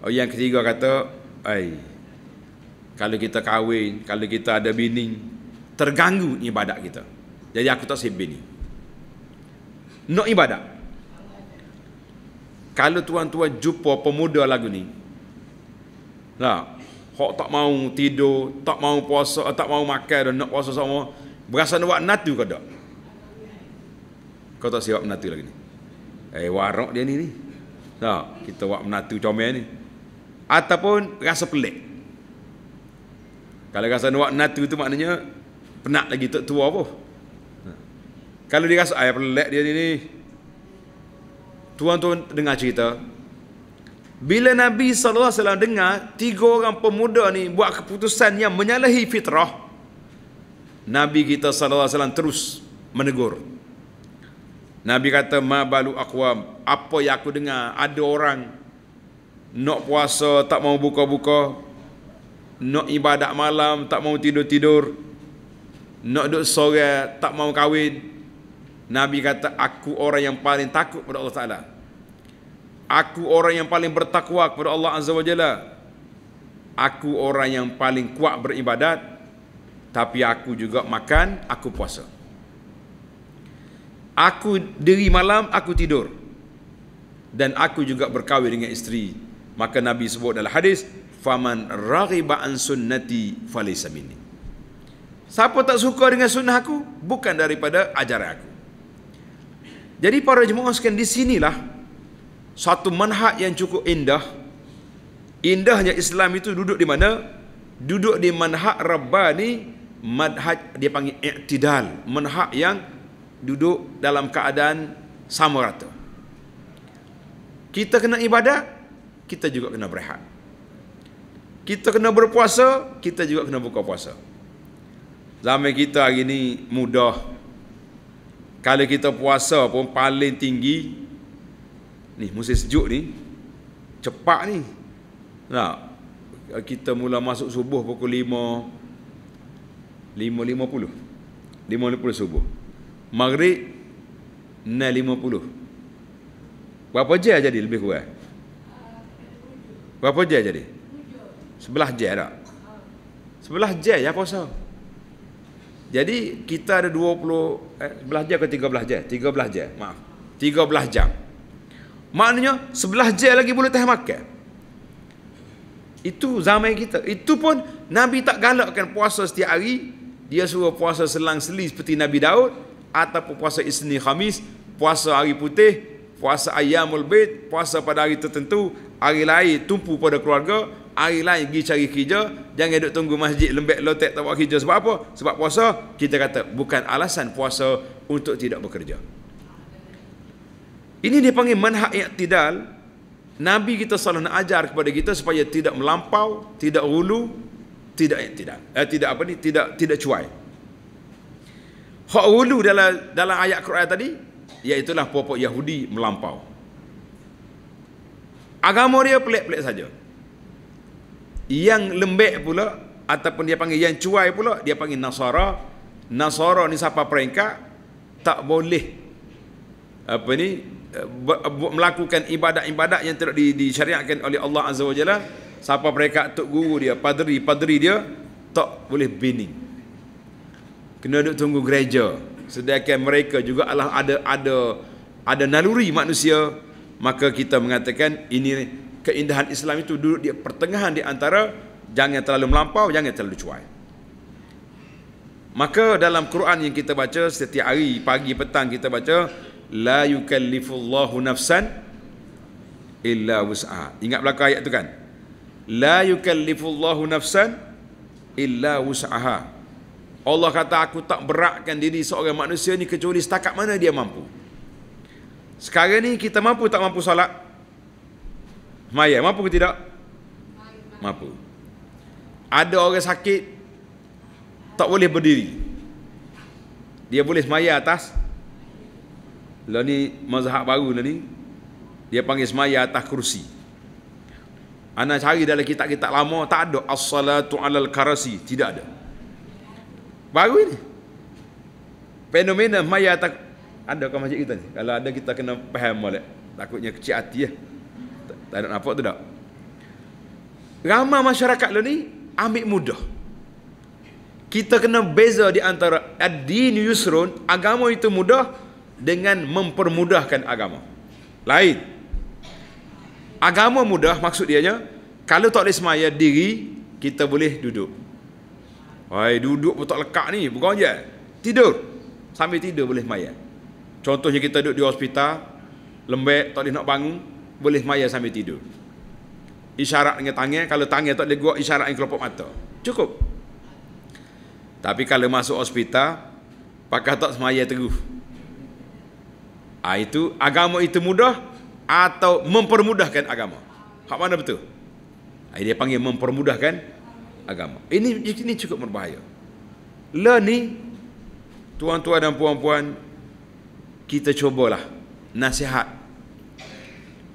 Oh, yang ketiga kata. Ay, kalau kita kahwin. Kalau kita ada bini. Terganggu ibadat kita. Jadi aku tak sibin ni. Nak ibadat kalau tuan-tuan jumpa pemuda lagu ni lah hok tak mau tidur tak mau puasa tak mau makan dan nak puasa semua berasa nak natu ke tak kau tak siap menatu lagi ni eh warok dia ni ni tak lah, kita buat menatu comel ni ataupun rasa pelik kalau rasa nak natu tu maknanya penat lagi tak tua apa ha. kalau dia rasa ayah pelik dia ni ni tuan-tuan dengar cerita bila Nabi SAW dengar tiga orang pemuda ni buat keputusan yang menyalahi fitrah Nabi kita SAW terus menegur Nabi kata ma balu aqwam apa yang aku dengar ada orang nak puasa tak mau buka-buka nak ibadat malam tak mau tidur-tidur nak duduk sore tak mau kahwin Nabi kata aku orang yang paling takut kepada Allah Taala. Aku orang yang paling bertakwa kepada Allah Azza wa Jalla. Aku orang yang paling kuat beribadat tapi aku juga makan, aku puasa. Aku diri malam aku tidur. Dan aku juga berkahwin dengan isteri. Maka Nabi sebut dalam hadis, "Faman raghiba an sunnati falaysa minni." Siapa tak suka dengan sunnah aku, bukan daripada ajaran aku. Jadi para jemaah sekalian di sinilah satu manhaj yang cukup indah. Indahnya Islam itu duduk di mana? Duduk di manhaj Rabbani, manhaj dia panggil i'tidal, manhaj yang duduk dalam keadaan sama rata. Kita kena ibadah, kita juga kena berehat. Kita kena berpuasa, kita juga kena buka puasa. Zaman kita hari ini mudah kalau kita puasa pun paling tinggi ni musim sejuk ni cepat ni. Nah, kita mula masuk subuh pukul 5 5.50. 5.50 subuh. Maghrib 6.50. Berapa je jadi lebih kuat. Berapa je jadi? sebelah je tak? 11 je ya puasa. Jadi kita ada 20 eh, belajar ke 13 jam? 13 jam. Maaf. 13 jam. Maknanya sebelah jam lagi boleh teh makan. Itu zaman kita. Itu pun Nabi tak galakkan puasa setiap hari. Dia suruh puasa selang seli seperti Nabi Daud. Ataupun puasa Isni Khamis. Puasa hari putih. Puasa Ayamul Bid. Puasa pada hari tertentu. Hari lain tumpu pada keluarga hari lain pergi cari kerja jangan duduk tunggu masjid lembek lotek tak buat kerja sebab apa sebab puasa kita kata bukan alasan puasa untuk tidak bekerja ini dia dipanggil manhaq i'tidal nabi kita selalu nak ajar kepada kita supaya tidak melampau tidak rulu tidak i'tidal eh, tidak apa ni tidak tidak cuai hak rulu dalam dalam ayat Quran tadi iaitu popok Yahudi melampau agama dia pelik-pelik saja yang lembek pula ataupun dia panggil yang cuai pula dia panggil Nasara. Nasara ni siapa peringkat tak boleh apa ni melakukan ibadat-ibadat yang tidak disyariatkan oleh Allah Azza wa Jalla siapa mereka tok guru dia padri padri dia tak boleh bini kena duduk tunggu gereja sedangkan mereka juga Allah ada ada ada naluri manusia maka kita mengatakan ini keindahan Islam itu duduk di pertengahan di antara jangan terlalu melampau, jangan terlalu cuai. Maka dalam Quran yang kita baca setiap hari pagi petang kita baca la yukallifullahu nafsan illa wus'a. Ingat belakang ayat tu kan? La yukallifullahu nafsan illa wus'aha. Allah kata aku tak beratkan diri seorang manusia ni kecuali setakat mana dia mampu. Sekarang ni kita mampu tak mampu solat? Mayat, mampu ke tidak? Mampu. Ada orang sakit, tak boleh berdiri. Dia boleh semayat atas. Lalu ni mazhab baru lah ni. Dia panggil semayat atas kerusi. Ana cari dalam kitab-kitab lama, tak ada. As-salatu alal karasi. Tidak ada. Baru ini. Fenomena semayat atas. Ada kan masjid kita ni? Kalau ada kita kena paham, boleh. Takutnya kecil hati ya. Tak ada nampak tu tak? Ramai masyarakat lo ni ambil mudah. Kita kena beza di antara ad-din yusrun, agama itu mudah dengan mempermudahkan agama. Lain. Agama mudah maksud dia kalau tak boleh semaya diri, kita boleh duduk. Hai, duduk pun tak lekat ni, bukan je. Tidur. Sambil tidur boleh semaya. Contohnya kita duduk di hospital, lembek, tak boleh nak bangun, boleh maya sambil tidur isyarat dengan tangan kalau tangan tak boleh buat isyarat dengan kelopak mata cukup tapi kalau masuk hospital pakai tak semaya teruf ha, ah, itu agama itu mudah atau mempermudahkan agama hak mana betul ha, dia panggil mempermudahkan agama ini ini cukup berbahaya la ni tuan-tuan dan puan-puan kita cubalah nasihat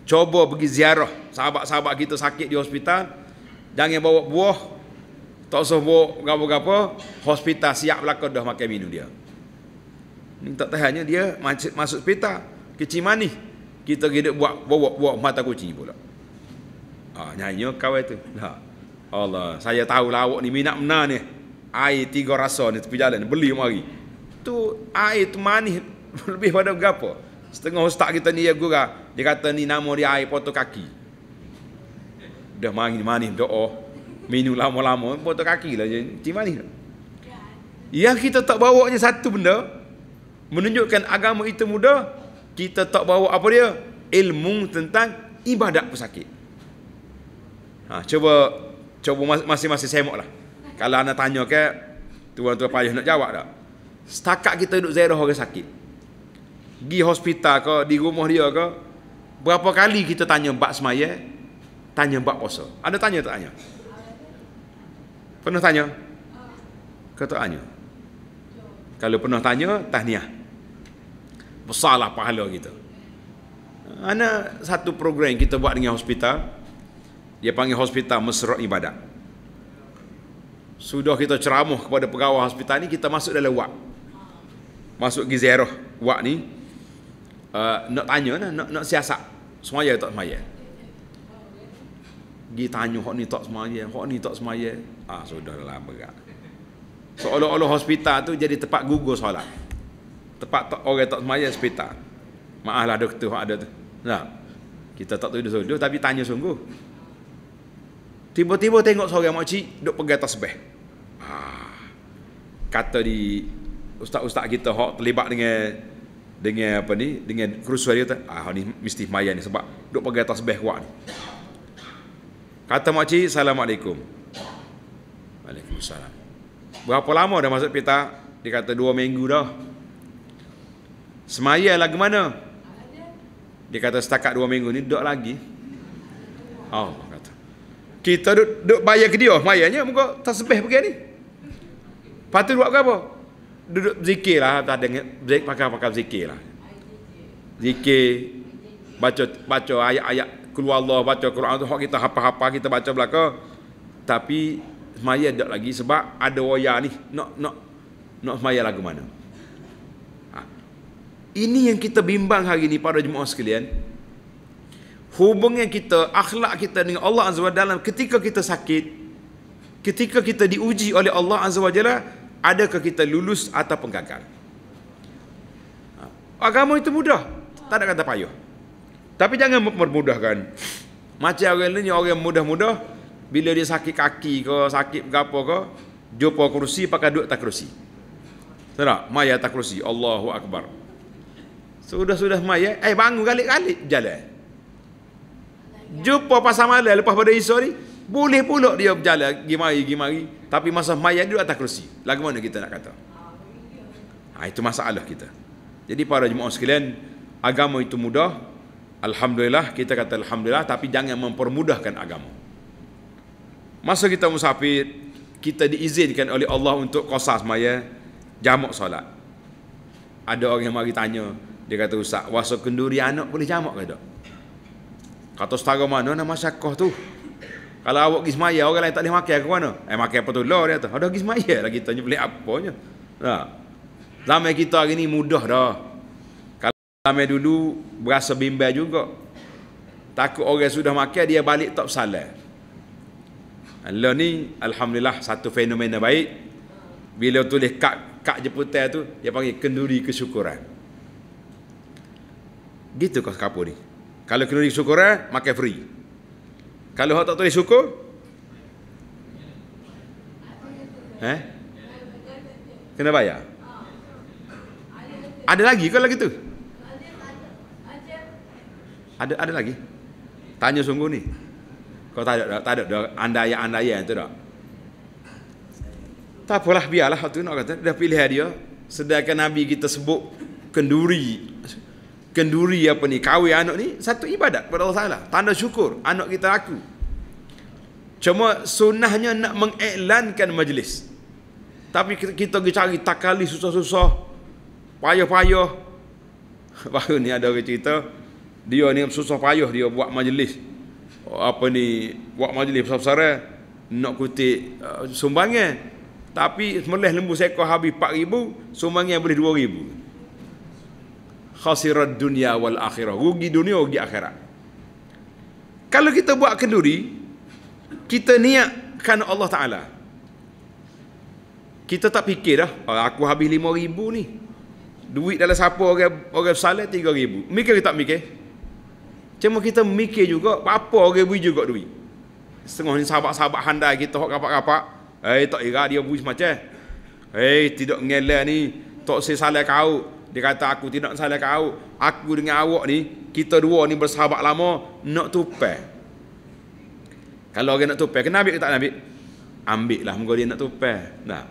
cuba pergi ziarah sahabat-sahabat kita sakit di hospital jangan bawa buah tak usah bawa gapo-gapo hospital siap belaka dah makan minum dia ini tak tahannya dia masuk masuk hospital kecil manis kita kira buat bawa buah mata kucing pula ha ah, nyanyo kawai tu ha. Allah saya tahu lah awak ni minat mana ni air tiga rasa ni tepi jalan beli mari tu air tu manis lebih pada gapo Setengah ustaz kita ni ya gurah. Dia kata ni nama dia air potong kaki. Dah mari mani doa. Oh. Minum lama-lama potong kaki lah je. Cik mani. Yang kita tak bawa je satu benda menunjukkan agama itu mudah, kita tak bawa apa dia? Ilmu tentang ibadat pesakit. Ha, cuba cuba masing-masing semak lah. Kalau anda tanya ke, tuan-tuan payah nak jawab tak? Setakat kita duduk zero orang sakit pergi hospital ke di rumah dia ke berapa kali kita tanya bab semaya tanya bab puasa ada tanya tak tanya pernah tanya Kau tak tanya kalau pernah tanya tahniah besarlah pahala kita ada satu program kita buat dengan hospital dia panggil hospital mesra ibadat sudah kita ceramah kepada pegawai hospital ni kita masuk dalam wak masuk gizeroh wak ni Eh, nak tanya nah, nak nak siasat semaya tak semaya gi tanya hok ni tak semaya hok ni tak semaya ah sudahlah berat seolah-olah hospital tu jadi tempat gugur solat tempat tak orang tak semaya hospital Maaf lah doktor hok ada tu nah kita tak tahu sudah tapi tanya sungguh tiba-tiba tengok seorang mak cik duk pegang tasbih ah kata di ustaz-ustaz kita hok terlibat dengan dengan apa ni dengan kerusuhan dia kata ah ni mesti mayan ni sebab duk pakai atas beh kuat ni kata makcik assalamualaikum waalaikumsalam berapa lama dah masuk pita dia kata dua minggu dah semaya lagi mana dia kata setakat dua minggu ni duduk lagi Oh kata kita duduk, duduk bayar ke dia semayanya muka tasbih pergi ni patut buat apa duduk zikir lah dengan dengar pakai pakai zikir lah zikir baca baca ayat-ayat keluar Allah baca Quran tu kita apa-apa kita baca belaka tapi semaya tak lagi sebab ada waya ni nak nak nak semaya lagu mana ha. ini yang kita bimbang hari ni pada jemaah sekalian hubungan kita akhlak kita dengan Allah Azza Wajalla. ketika kita sakit ketika kita diuji oleh Allah Azza Wajalla adakah kita lulus atau gagal ha. agama itu mudah tak ada kata payah tapi jangan mempermudahkan macam orang ni orang mudah-mudah bila dia sakit kaki ke sakit apa ke jumpa kerusi pakai duduk tak kerusi Tidak, maya tak kerusi Allahu Akbar sudah-sudah maya eh? eh bangun kali-kali, jalan jumpa pasal malam lepas pada isu ni boleh pula dia berjalan gimari-gimari tapi masa mayat dia atas kerusi. Lagu mana kita nak kata? Ha, itu masalah kita. Jadi para jemaah sekalian, agama itu mudah. Alhamdulillah, kita kata Alhamdulillah, tapi jangan mempermudahkan agama. Masa kita musafir, kita diizinkan oleh Allah untuk kosas maya, jamak solat. Ada orang yang mari tanya, dia kata, Ustaz, wasa kenduri anak boleh jamak ke tak? Kata setara mana nak masyarakat tu? Kalau awak pergi semaya, orang lain tak boleh makan ke mana? Eh, makan apa tu? Loh, dia kata. Ada pergi semaya lah kita. Dia boleh apanya. Ha. Nah. Zaman kita hari ni mudah dah. Kalau lama dulu, berasa bimbang juga. Takut orang sudah makan, dia balik tak salah. Allah ni, Alhamdulillah, satu fenomena baik. Bila tulis kak, kak jeputan tu, dia panggil kenduri kesyukuran. Gitu kau sekapur Kalau kenduri kesyukuran, makan free. Kalau awak tak tulis suku, Eh? Kena bayar? Ada lagi kalau tu, Ada ada lagi? Tanya sungguh ni. Kau tak ada tak ada andaya-andaya anda yang tu dak? Tak apalah biarlah tu nak kata dah pilih dia sedangkan nabi kita sebut kenduri kenduri apa ni kahwin anak ni satu ibadat kepada Allah Taala tanda syukur anak kita aku cuma sunnahnya nak mengiklankan majlis tapi kita, kita pergi cari takali susah-susah payah-payah baru ni ada orang cerita dia ni susah payah dia buat majlis apa ni buat majlis besar-besar nak kutip uh, sumbangan tapi semelih lembu seekor habis 4000 sumbangan boleh 2000 khasirat dunia wal akhirah rugi dunia rugi akhirat kalau kita buat kenduri kita niatkan Allah Ta'ala kita tak fikir dah ah, aku habis lima ribu ni duit dalam siapa orang orang salat tiga ribu mikir kita tak mikir cuma kita mikir juga apa orang beri juga duit setengah ni sahabat-sahabat handai kita hok rapat-rapat eh tak kira dia beri semacam eh tidak ngelak ni tak sesalah kau dia kata aku tidak salah kau. Aku dengan awak ni, kita dua ni bersahabat lama, nak tupai. Kalau orang nak tupai, kena ambil ke tak nak ambil? Ambil lah, dia nak tupai. Nah.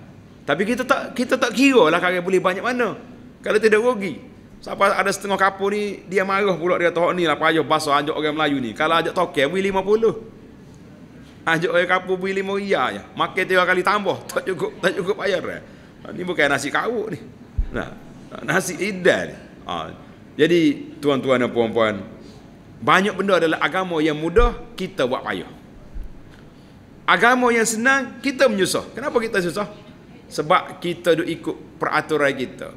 Tapi kita tak kita tak kira lah kalau boleh banyak mana. Kalau tidak rugi. Siapa ada setengah kapur ni, dia marah pula dia tahu ni lah payah basah ajak orang Melayu ni. Kalau ajak tokeh, beli lima puluh. Ajak orang kapur beli lima iya je. Makan tiga kali tambah, tak cukup, tak cukup bayar. Ini bukan nasi kawuk ni. Nah. Nasi iddah Ha. Jadi tuan-tuan dan puan-puan, banyak benda adalah agama yang mudah kita buat payah. Agama yang senang kita menyusah. Kenapa kita susah? Sebab kita duk ikut peraturan kita.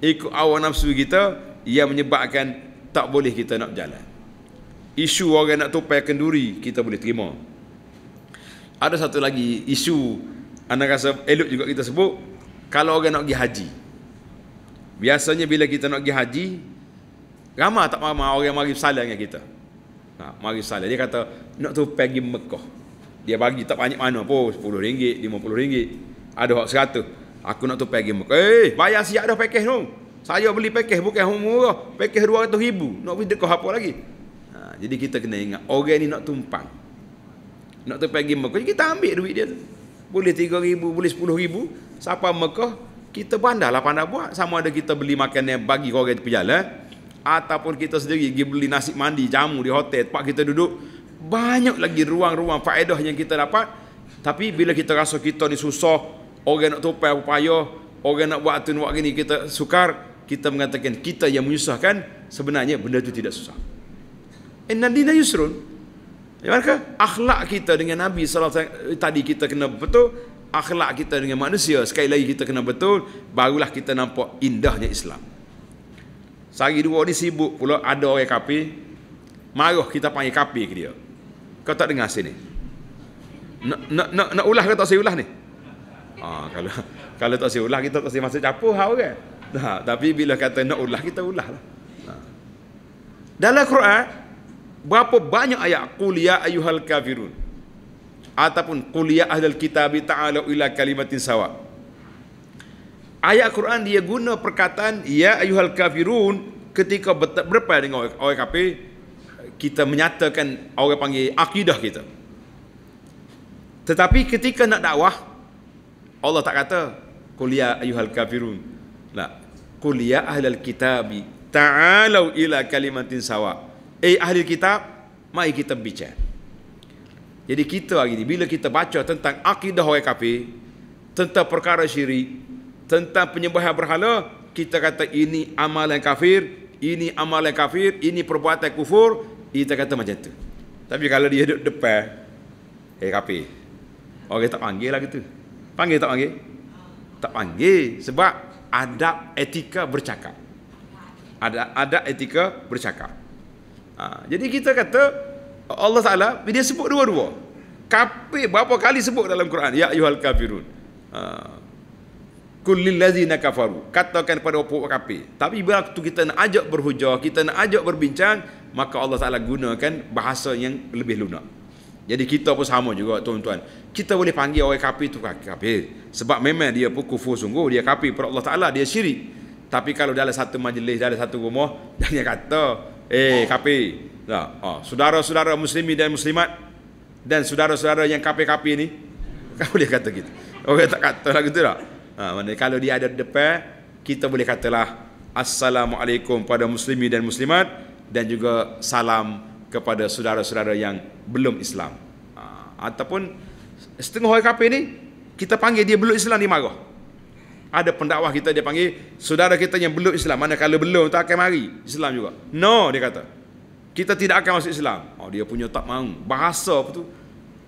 Ikut awal nafsu kita yang menyebabkan tak boleh kita nak berjalan. Isu orang nak tupai kenduri kita boleh terima. Ada satu lagi isu anda rasa elok juga kita sebut kalau orang nak pergi haji. Biasanya bila kita nak pergi haji, ramai tak ramai orang yang mari salah dengan kita. Ha, mari salah. Dia kata, nak tu pergi Mekah. Dia bagi tak banyak mana pun, RM10, RM50. Ada hak RM100. Aku nak tu pergi Mekah. Eh, bayar siap dah pakej tu. Saya beli pakej bukan murah. Pakej rm ribu, Nak pergi dekoh apa lagi? Ha, jadi kita kena ingat, orang ni nak tumpang. Nak tu pergi Mekah, kita ambil duit dia tu. Boleh rm ribu, boleh rm ribu, Siapa Mekah, kita pandah lah pandah buat sama ada kita beli makan yang bagi kau orang pejalan ataupun kita sendiri pergi beli nasi mandi jamu di hotel tempat kita duduk banyak lagi ruang-ruang faedah yang kita dapat tapi bila kita rasa kita ni susah orang nak tupai apa payah orang nak buat tu buat gini kita sukar kita mengatakan kita yang menyusahkan sebenarnya benda tu tidak susah innalina yusrun Ya, akhlak kita dengan Nabi SAW tadi kita kena betul akhlak kita dengan manusia sekali lagi kita kena betul barulah kita nampak indahnya Islam sehari dua ni sibuk pula ada orang kapi marah kita panggil kapi ke dia kau tak dengar sini nak nak nak, nak ulah ke tak saya ulah ni ha, kalau kalau tak saya ulah kita tak saya masa capuh hau kan ha, nah, tapi bila kata nak ulah kita ulah lah ha. dalam Quran berapa banyak ayat kuliah ya ayyuhal kafirun ataupun kuliah ya ahlal kitabi ta'ala ila kalimatin sawa ayat Quran dia guna perkataan ya ayuhal kafirun ketika berpa dengan orang, kafir kita menyatakan orang panggil akidah kita tetapi ketika nak dakwah Allah tak kata kuliah ayuhal kafirun la kuliah ya ahlal kitabi ila kalimatin sawa eh ahli kitab mai kita bicara jadi kita hari ini bila kita baca tentang akidah orang kafir, tentang perkara syirik, tentang penyembahan berhala, kita kata ini amalan kafir, ini amalan kafir, ini perbuatan kufur, kita kata macam tu. Tapi kalau dia duduk depan eh kafir. Orang tak panggil lah gitu. Panggil tak panggil? Tak panggil sebab ada etika bercakap. Ada ada etika bercakap. Ha, jadi kita kata Allah Taala dia sebut dua-dua. Kafir berapa kali sebut dalam Quran ya ayyuhal kafirun. Ha. Kullil ladzina kafaru. Katakan kepada orang-orang kafir. Tapi bila kita nak ajak berhujah, kita nak ajak berbincang, maka Allah Taala gunakan bahasa yang lebih lunak. Jadi kita pun sama juga tuan-tuan. Kita boleh panggil orang kafir tu kafir. Sebab memang dia pun kufur sungguh, dia kafir pada Allah Taala, dia syirik. Tapi kalau dalam satu majlis, dalam satu rumah, jangan kata, "Eh, kafir." Tak. Ha. Saudara-saudara muslimi dan muslimat dan saudara-saudara yang kapi-kapi ni kau boleh kata gitu. okey tak kata lah gitu tak? Ha, mana kalau dia ada depan kita boleh katalah assalamualaikum pada muslimi dan muslimat dan juga salam kepada saudara-saudara yang belum Islam. Ha, ataupun setengah orang kafir ni kita panggil dia belum Islam dia marah. Ada pendakwah kita dia panggil saudara kita yang belum Islam mana kalau belum tak akan mari Islam juga. No dia kata kita tidak akan masuk Islam. Oh, dia punya tak mahu. Bahasa apa tu?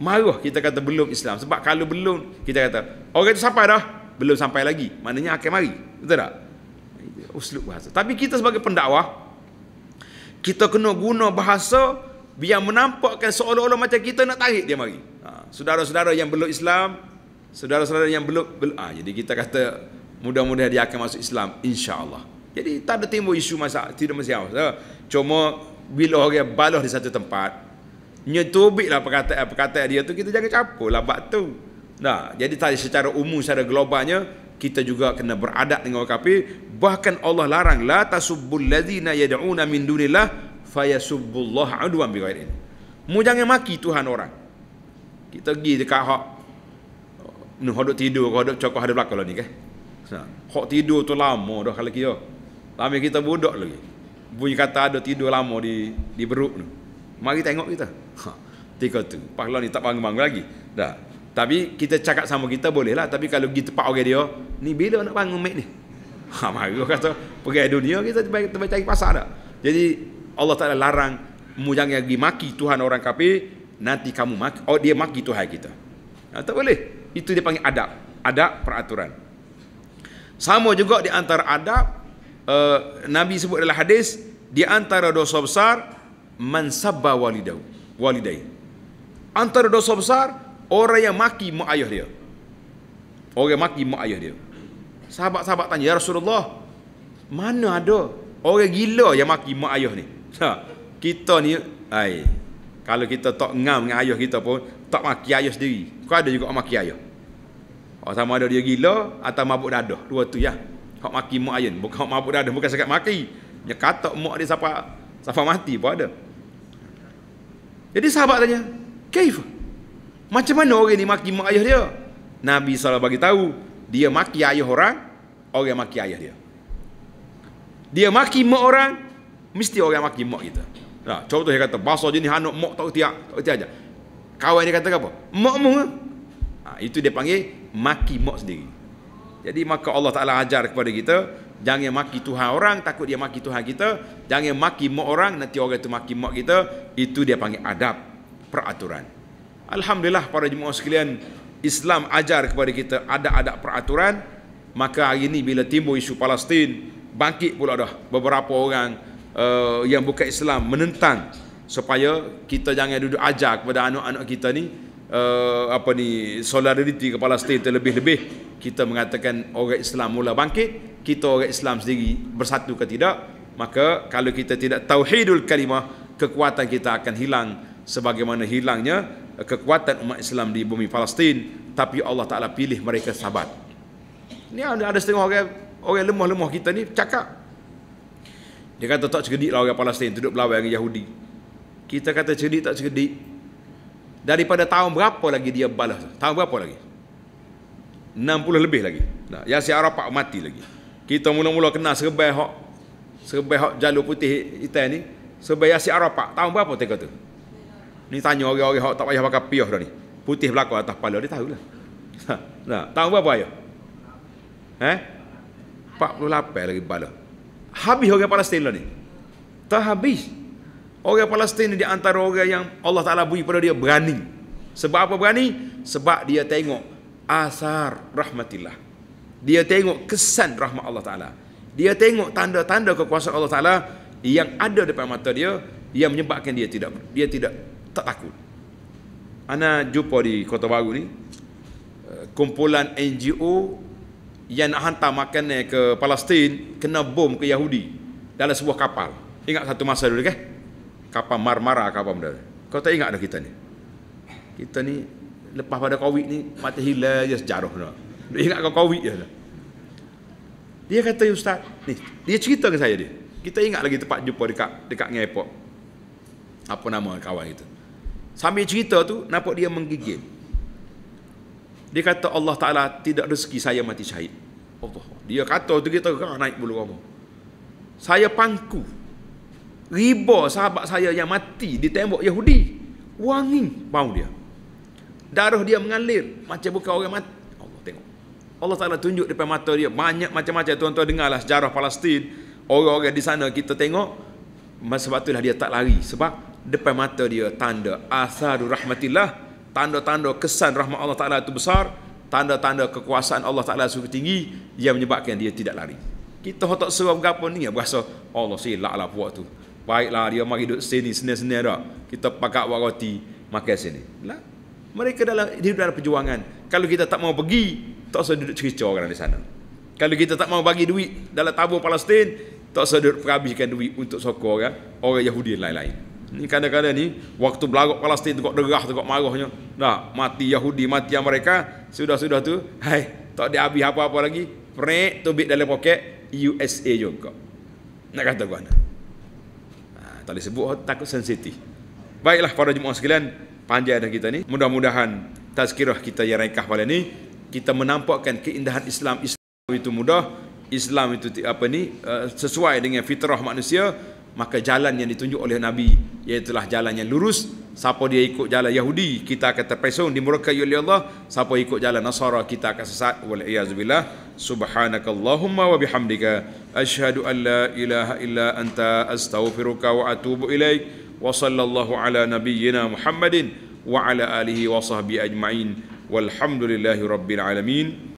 Marah kita kata belum Islam. Sebab kalau belum, kita kata, orang itu sampai dah. Belum sampai lagi. Maknanya akan mari. Betul tak? Uslub bahasa. Tapi kita sebagai pendakwah, kita kena guna bahasa biar menampakkan seolah-olah macam kita nak tarik dia mari. Ha, saudara-saudara yang belum Islam, saudara-saudara yang belum, belum ha, jadi kita kata mudah-mudahan dia akan masuk Islam insya-Allah. Jadi tak ada timbul isu masa tidak masalah. Ha, cuma bila orang balas di satu tempat nyetubik lah perkataan-perkataan eh, dia tu kita jangan campur lah bak tu nah, jadi tadi secara umum secara globalnya kita juga kena beradab dengan orang kafir bahkan Allah larang la tasubbul ladzina yad'una min dunillah fayasubbullah aduan bi ghairin mu jangan maki tuhan orang kita pergi dekat hak nu hok tidur ke hok cokok ada belakang lah ni ke kan? hok tidur tu lama dah kalau kira lama kita budak lagi bunyi kata ada tidur lama di di beruk tu. Mari tengok kita. Ha. Tika tu. Pahlawan ni tak bangun-bangun lagi. Dah. Tapi kita cakap sama kita boleh lah. Tapi kalau pergi tempat orang dia, ni bila nak bangun mak ni? Ha, mari kata, pergi dunia kita tiba-tiba cari pasal dah. Jadi Allah Ta'ala larang mu jangan pergi maki Tuhan orang kapi nanti kamu maki. Oh, dia maki Tuhan kita. Ha, tak boleh. Itu dia panggil adab. Adab peraturan. Sama juga di antara adab Eh, Nabi sebut dalam hadis di antara dosa besar man sabba walidau walidai antara dosa besar orang yang maki mak ayah dia orang yang maki mak ayah dia sahabat-sahabat tanya ya Rasulullah mana ada orang gila yang maki mak ayah ni ha, kita ni ai kalau kita tak ngam dengan ayah kita pun tak maki ayah sendiri kau ada juga maki ayah oh, sama ada dia gila atau mabuk dadah dua tu ya kau maki mak ayun bukan hak mabuk dah bukan sangat maki dia kata mak dia siapa siapa mati pun ada jadi sahabat tanya kaif macam mana orang ni maki mak ayah dia Nabi SAW bagi tahu dia maki ayah orang orang maki ayah dia dia maki mak orang mesti orang maki mak kita nah, contoh dia kata bahasa jenis anak mak tak tiak tak tiak aja kawan dia kata apa mak mu ha, itu dia panggil maki mak sendiri jadi maka Allah Ta'ala ajar kepada kita, jangan maki Tuhan orang, takut dia maki Tuhan kita. Jangan maki mak orang, nanti orang itu maki mak kita. Itu dia panggil adab, peraturan. Alhamdulillah para jemaah sekalian, Islam ajar kepada kita ada adab peraturan. Maka hari ini bila timbul isu Palestin bangkit pula dah beberapa orang uh, yang bukan Islam menentang supaya kita jangan duduk ajar kepada anak-anak kita ni uh, apa ni solidariti kepala Palestin lebih-lebih kita mengatakan orang Islam mula bangkit kita orang Islam sendiri bersatu ke tidak maka kalau kita tidak tauhidul kalimah kekuatan kita akan hilang sebagaimana hilangnya kekuatan umat Islam di bumi Palestin tapi Allah Taala pilih mereka sahabat ni ada ada setengah orang orang lemah-lemah kita ni cakap dia kata tak cerdik lah orang Palestin duduk berlawan dengan Yahudi kita kata cerdik tak cerdik daripada tahun berapa lagi dia balas tahun berapa lagi 60 lebih lagi nah, Yasir Arafat mati lagi kita mula-mula kena serbai hak serbai hak jalur putih hitam ni serbai Yasir Arafat tahun berapa tega tu ni tanya orang-orang hak tak payah pakai piah dah ni putih belakang atas kepala dia tahulah ha, nah, tahun berapa ayah eh 48 lagi balas? habis orang Palestin lah ni tak habis Orang Palestin di antara orang yang Allah Taala beri pada dia berani. Sebab apa berani? Sebab dia tengok asar rahmatillah. Dia tengok kesan rahmat Allah Taala. Dia tengok tanda-tanda kekuasaan Allah Taala yang ada depan mata dia yang menyebabkan dia tidak dia tidak tak takut. Ana jumpa di Kota Baru ni eh, kumpulan NGO yang nak hantar makanan ke Palestin kena bom ke Yahudi dalam sebuah kapal. Ingat satu masa dulu ke? Kan? kapal marmara ke apa benda kau tak ingat dah kita ni kita ni lepas pada covid ni mati hilang je sejarah dah dia ingat kau covid je dah dia kata ustaz ni dia cerita ke saya dia kita ingat lagi tempat jumpa dekat dekat dengan airport apa nama kawan itu sambil cerita tu nampak dia menggigil dia kata Allah Ta'ala tidak rezeki saya mati syahid Allah dia kata tu kita kan naik bulu kamu saya pangku riba sahabat saya yang mati di tembok Yahudi wangi bau dia darah dia mengalir macam bukan orang mati Allah tengok Allah Ta'ala tunjuk depan mata dia banyak macam-macam tuan-tuan dengarlah sejarah Palestin orang-orang di sana kita tengok sebab itulah dia tak lari sebab depan mata dia tanda asadu rahmatillah tanda-tanda kesan rahmat Allah Ta'ala itu besar tanda-tanda kekuasaan Allah Ta'ala suku tinggi yang menyebabkan dia tidak lari kita tak serap berapa ni berasa Allah silap lah buat tu Baiklah dia mari duduk sini senil-senil dah. Kita pakai buat roti, makan sini. Lah. Mereka dalam hidup dalam perjuangan. Kalau kita tak mau pergi, tak usah duduk cerita orang di sana. Kalau kita tak mau bagi duit dalam tabung Palestin, tak usah duduk perhabiskan duit untuk sokong orang, orang Yahudi dan lain-lain. Ini kadang-kadang ni waktu belagok Palestin tengok derah tengok marahnya. Dah mati Yahudi, mati mereka, sudah-sudah tu, hai, tak ada habis apa-apa lagi. Prek tu bit dalam poket USA juga. Nak kata gua nak tak boleh sebut oh, takut sensitif baiklah para jemaah sekalian panjang dah kita ni mudah-mudahan tazkirah kita yang rengkah pada ni kita menampakkan keindahan Islam Islam itu mudah Islam itu apa ni eh, sesuai dengan fitrah manusia maka jalan yang ditunjuk oleh Nabi iaitulah jalan yang lurus siapa dia ikut jalan Yahudi kita akan terpesong di dimurkai oleh Allah siapa ikut jalan Nasara kita akan sesat wal'iyazubillah subhanakallahumma wa bihamdika ashadu an la ilaha illa anta astaghfiruka wa atubu ilaik wa sallallahu ala nabiyyina muhammadin wa ala alihi wa sahbihi ajma'in walhamdulillahi rabbil alamin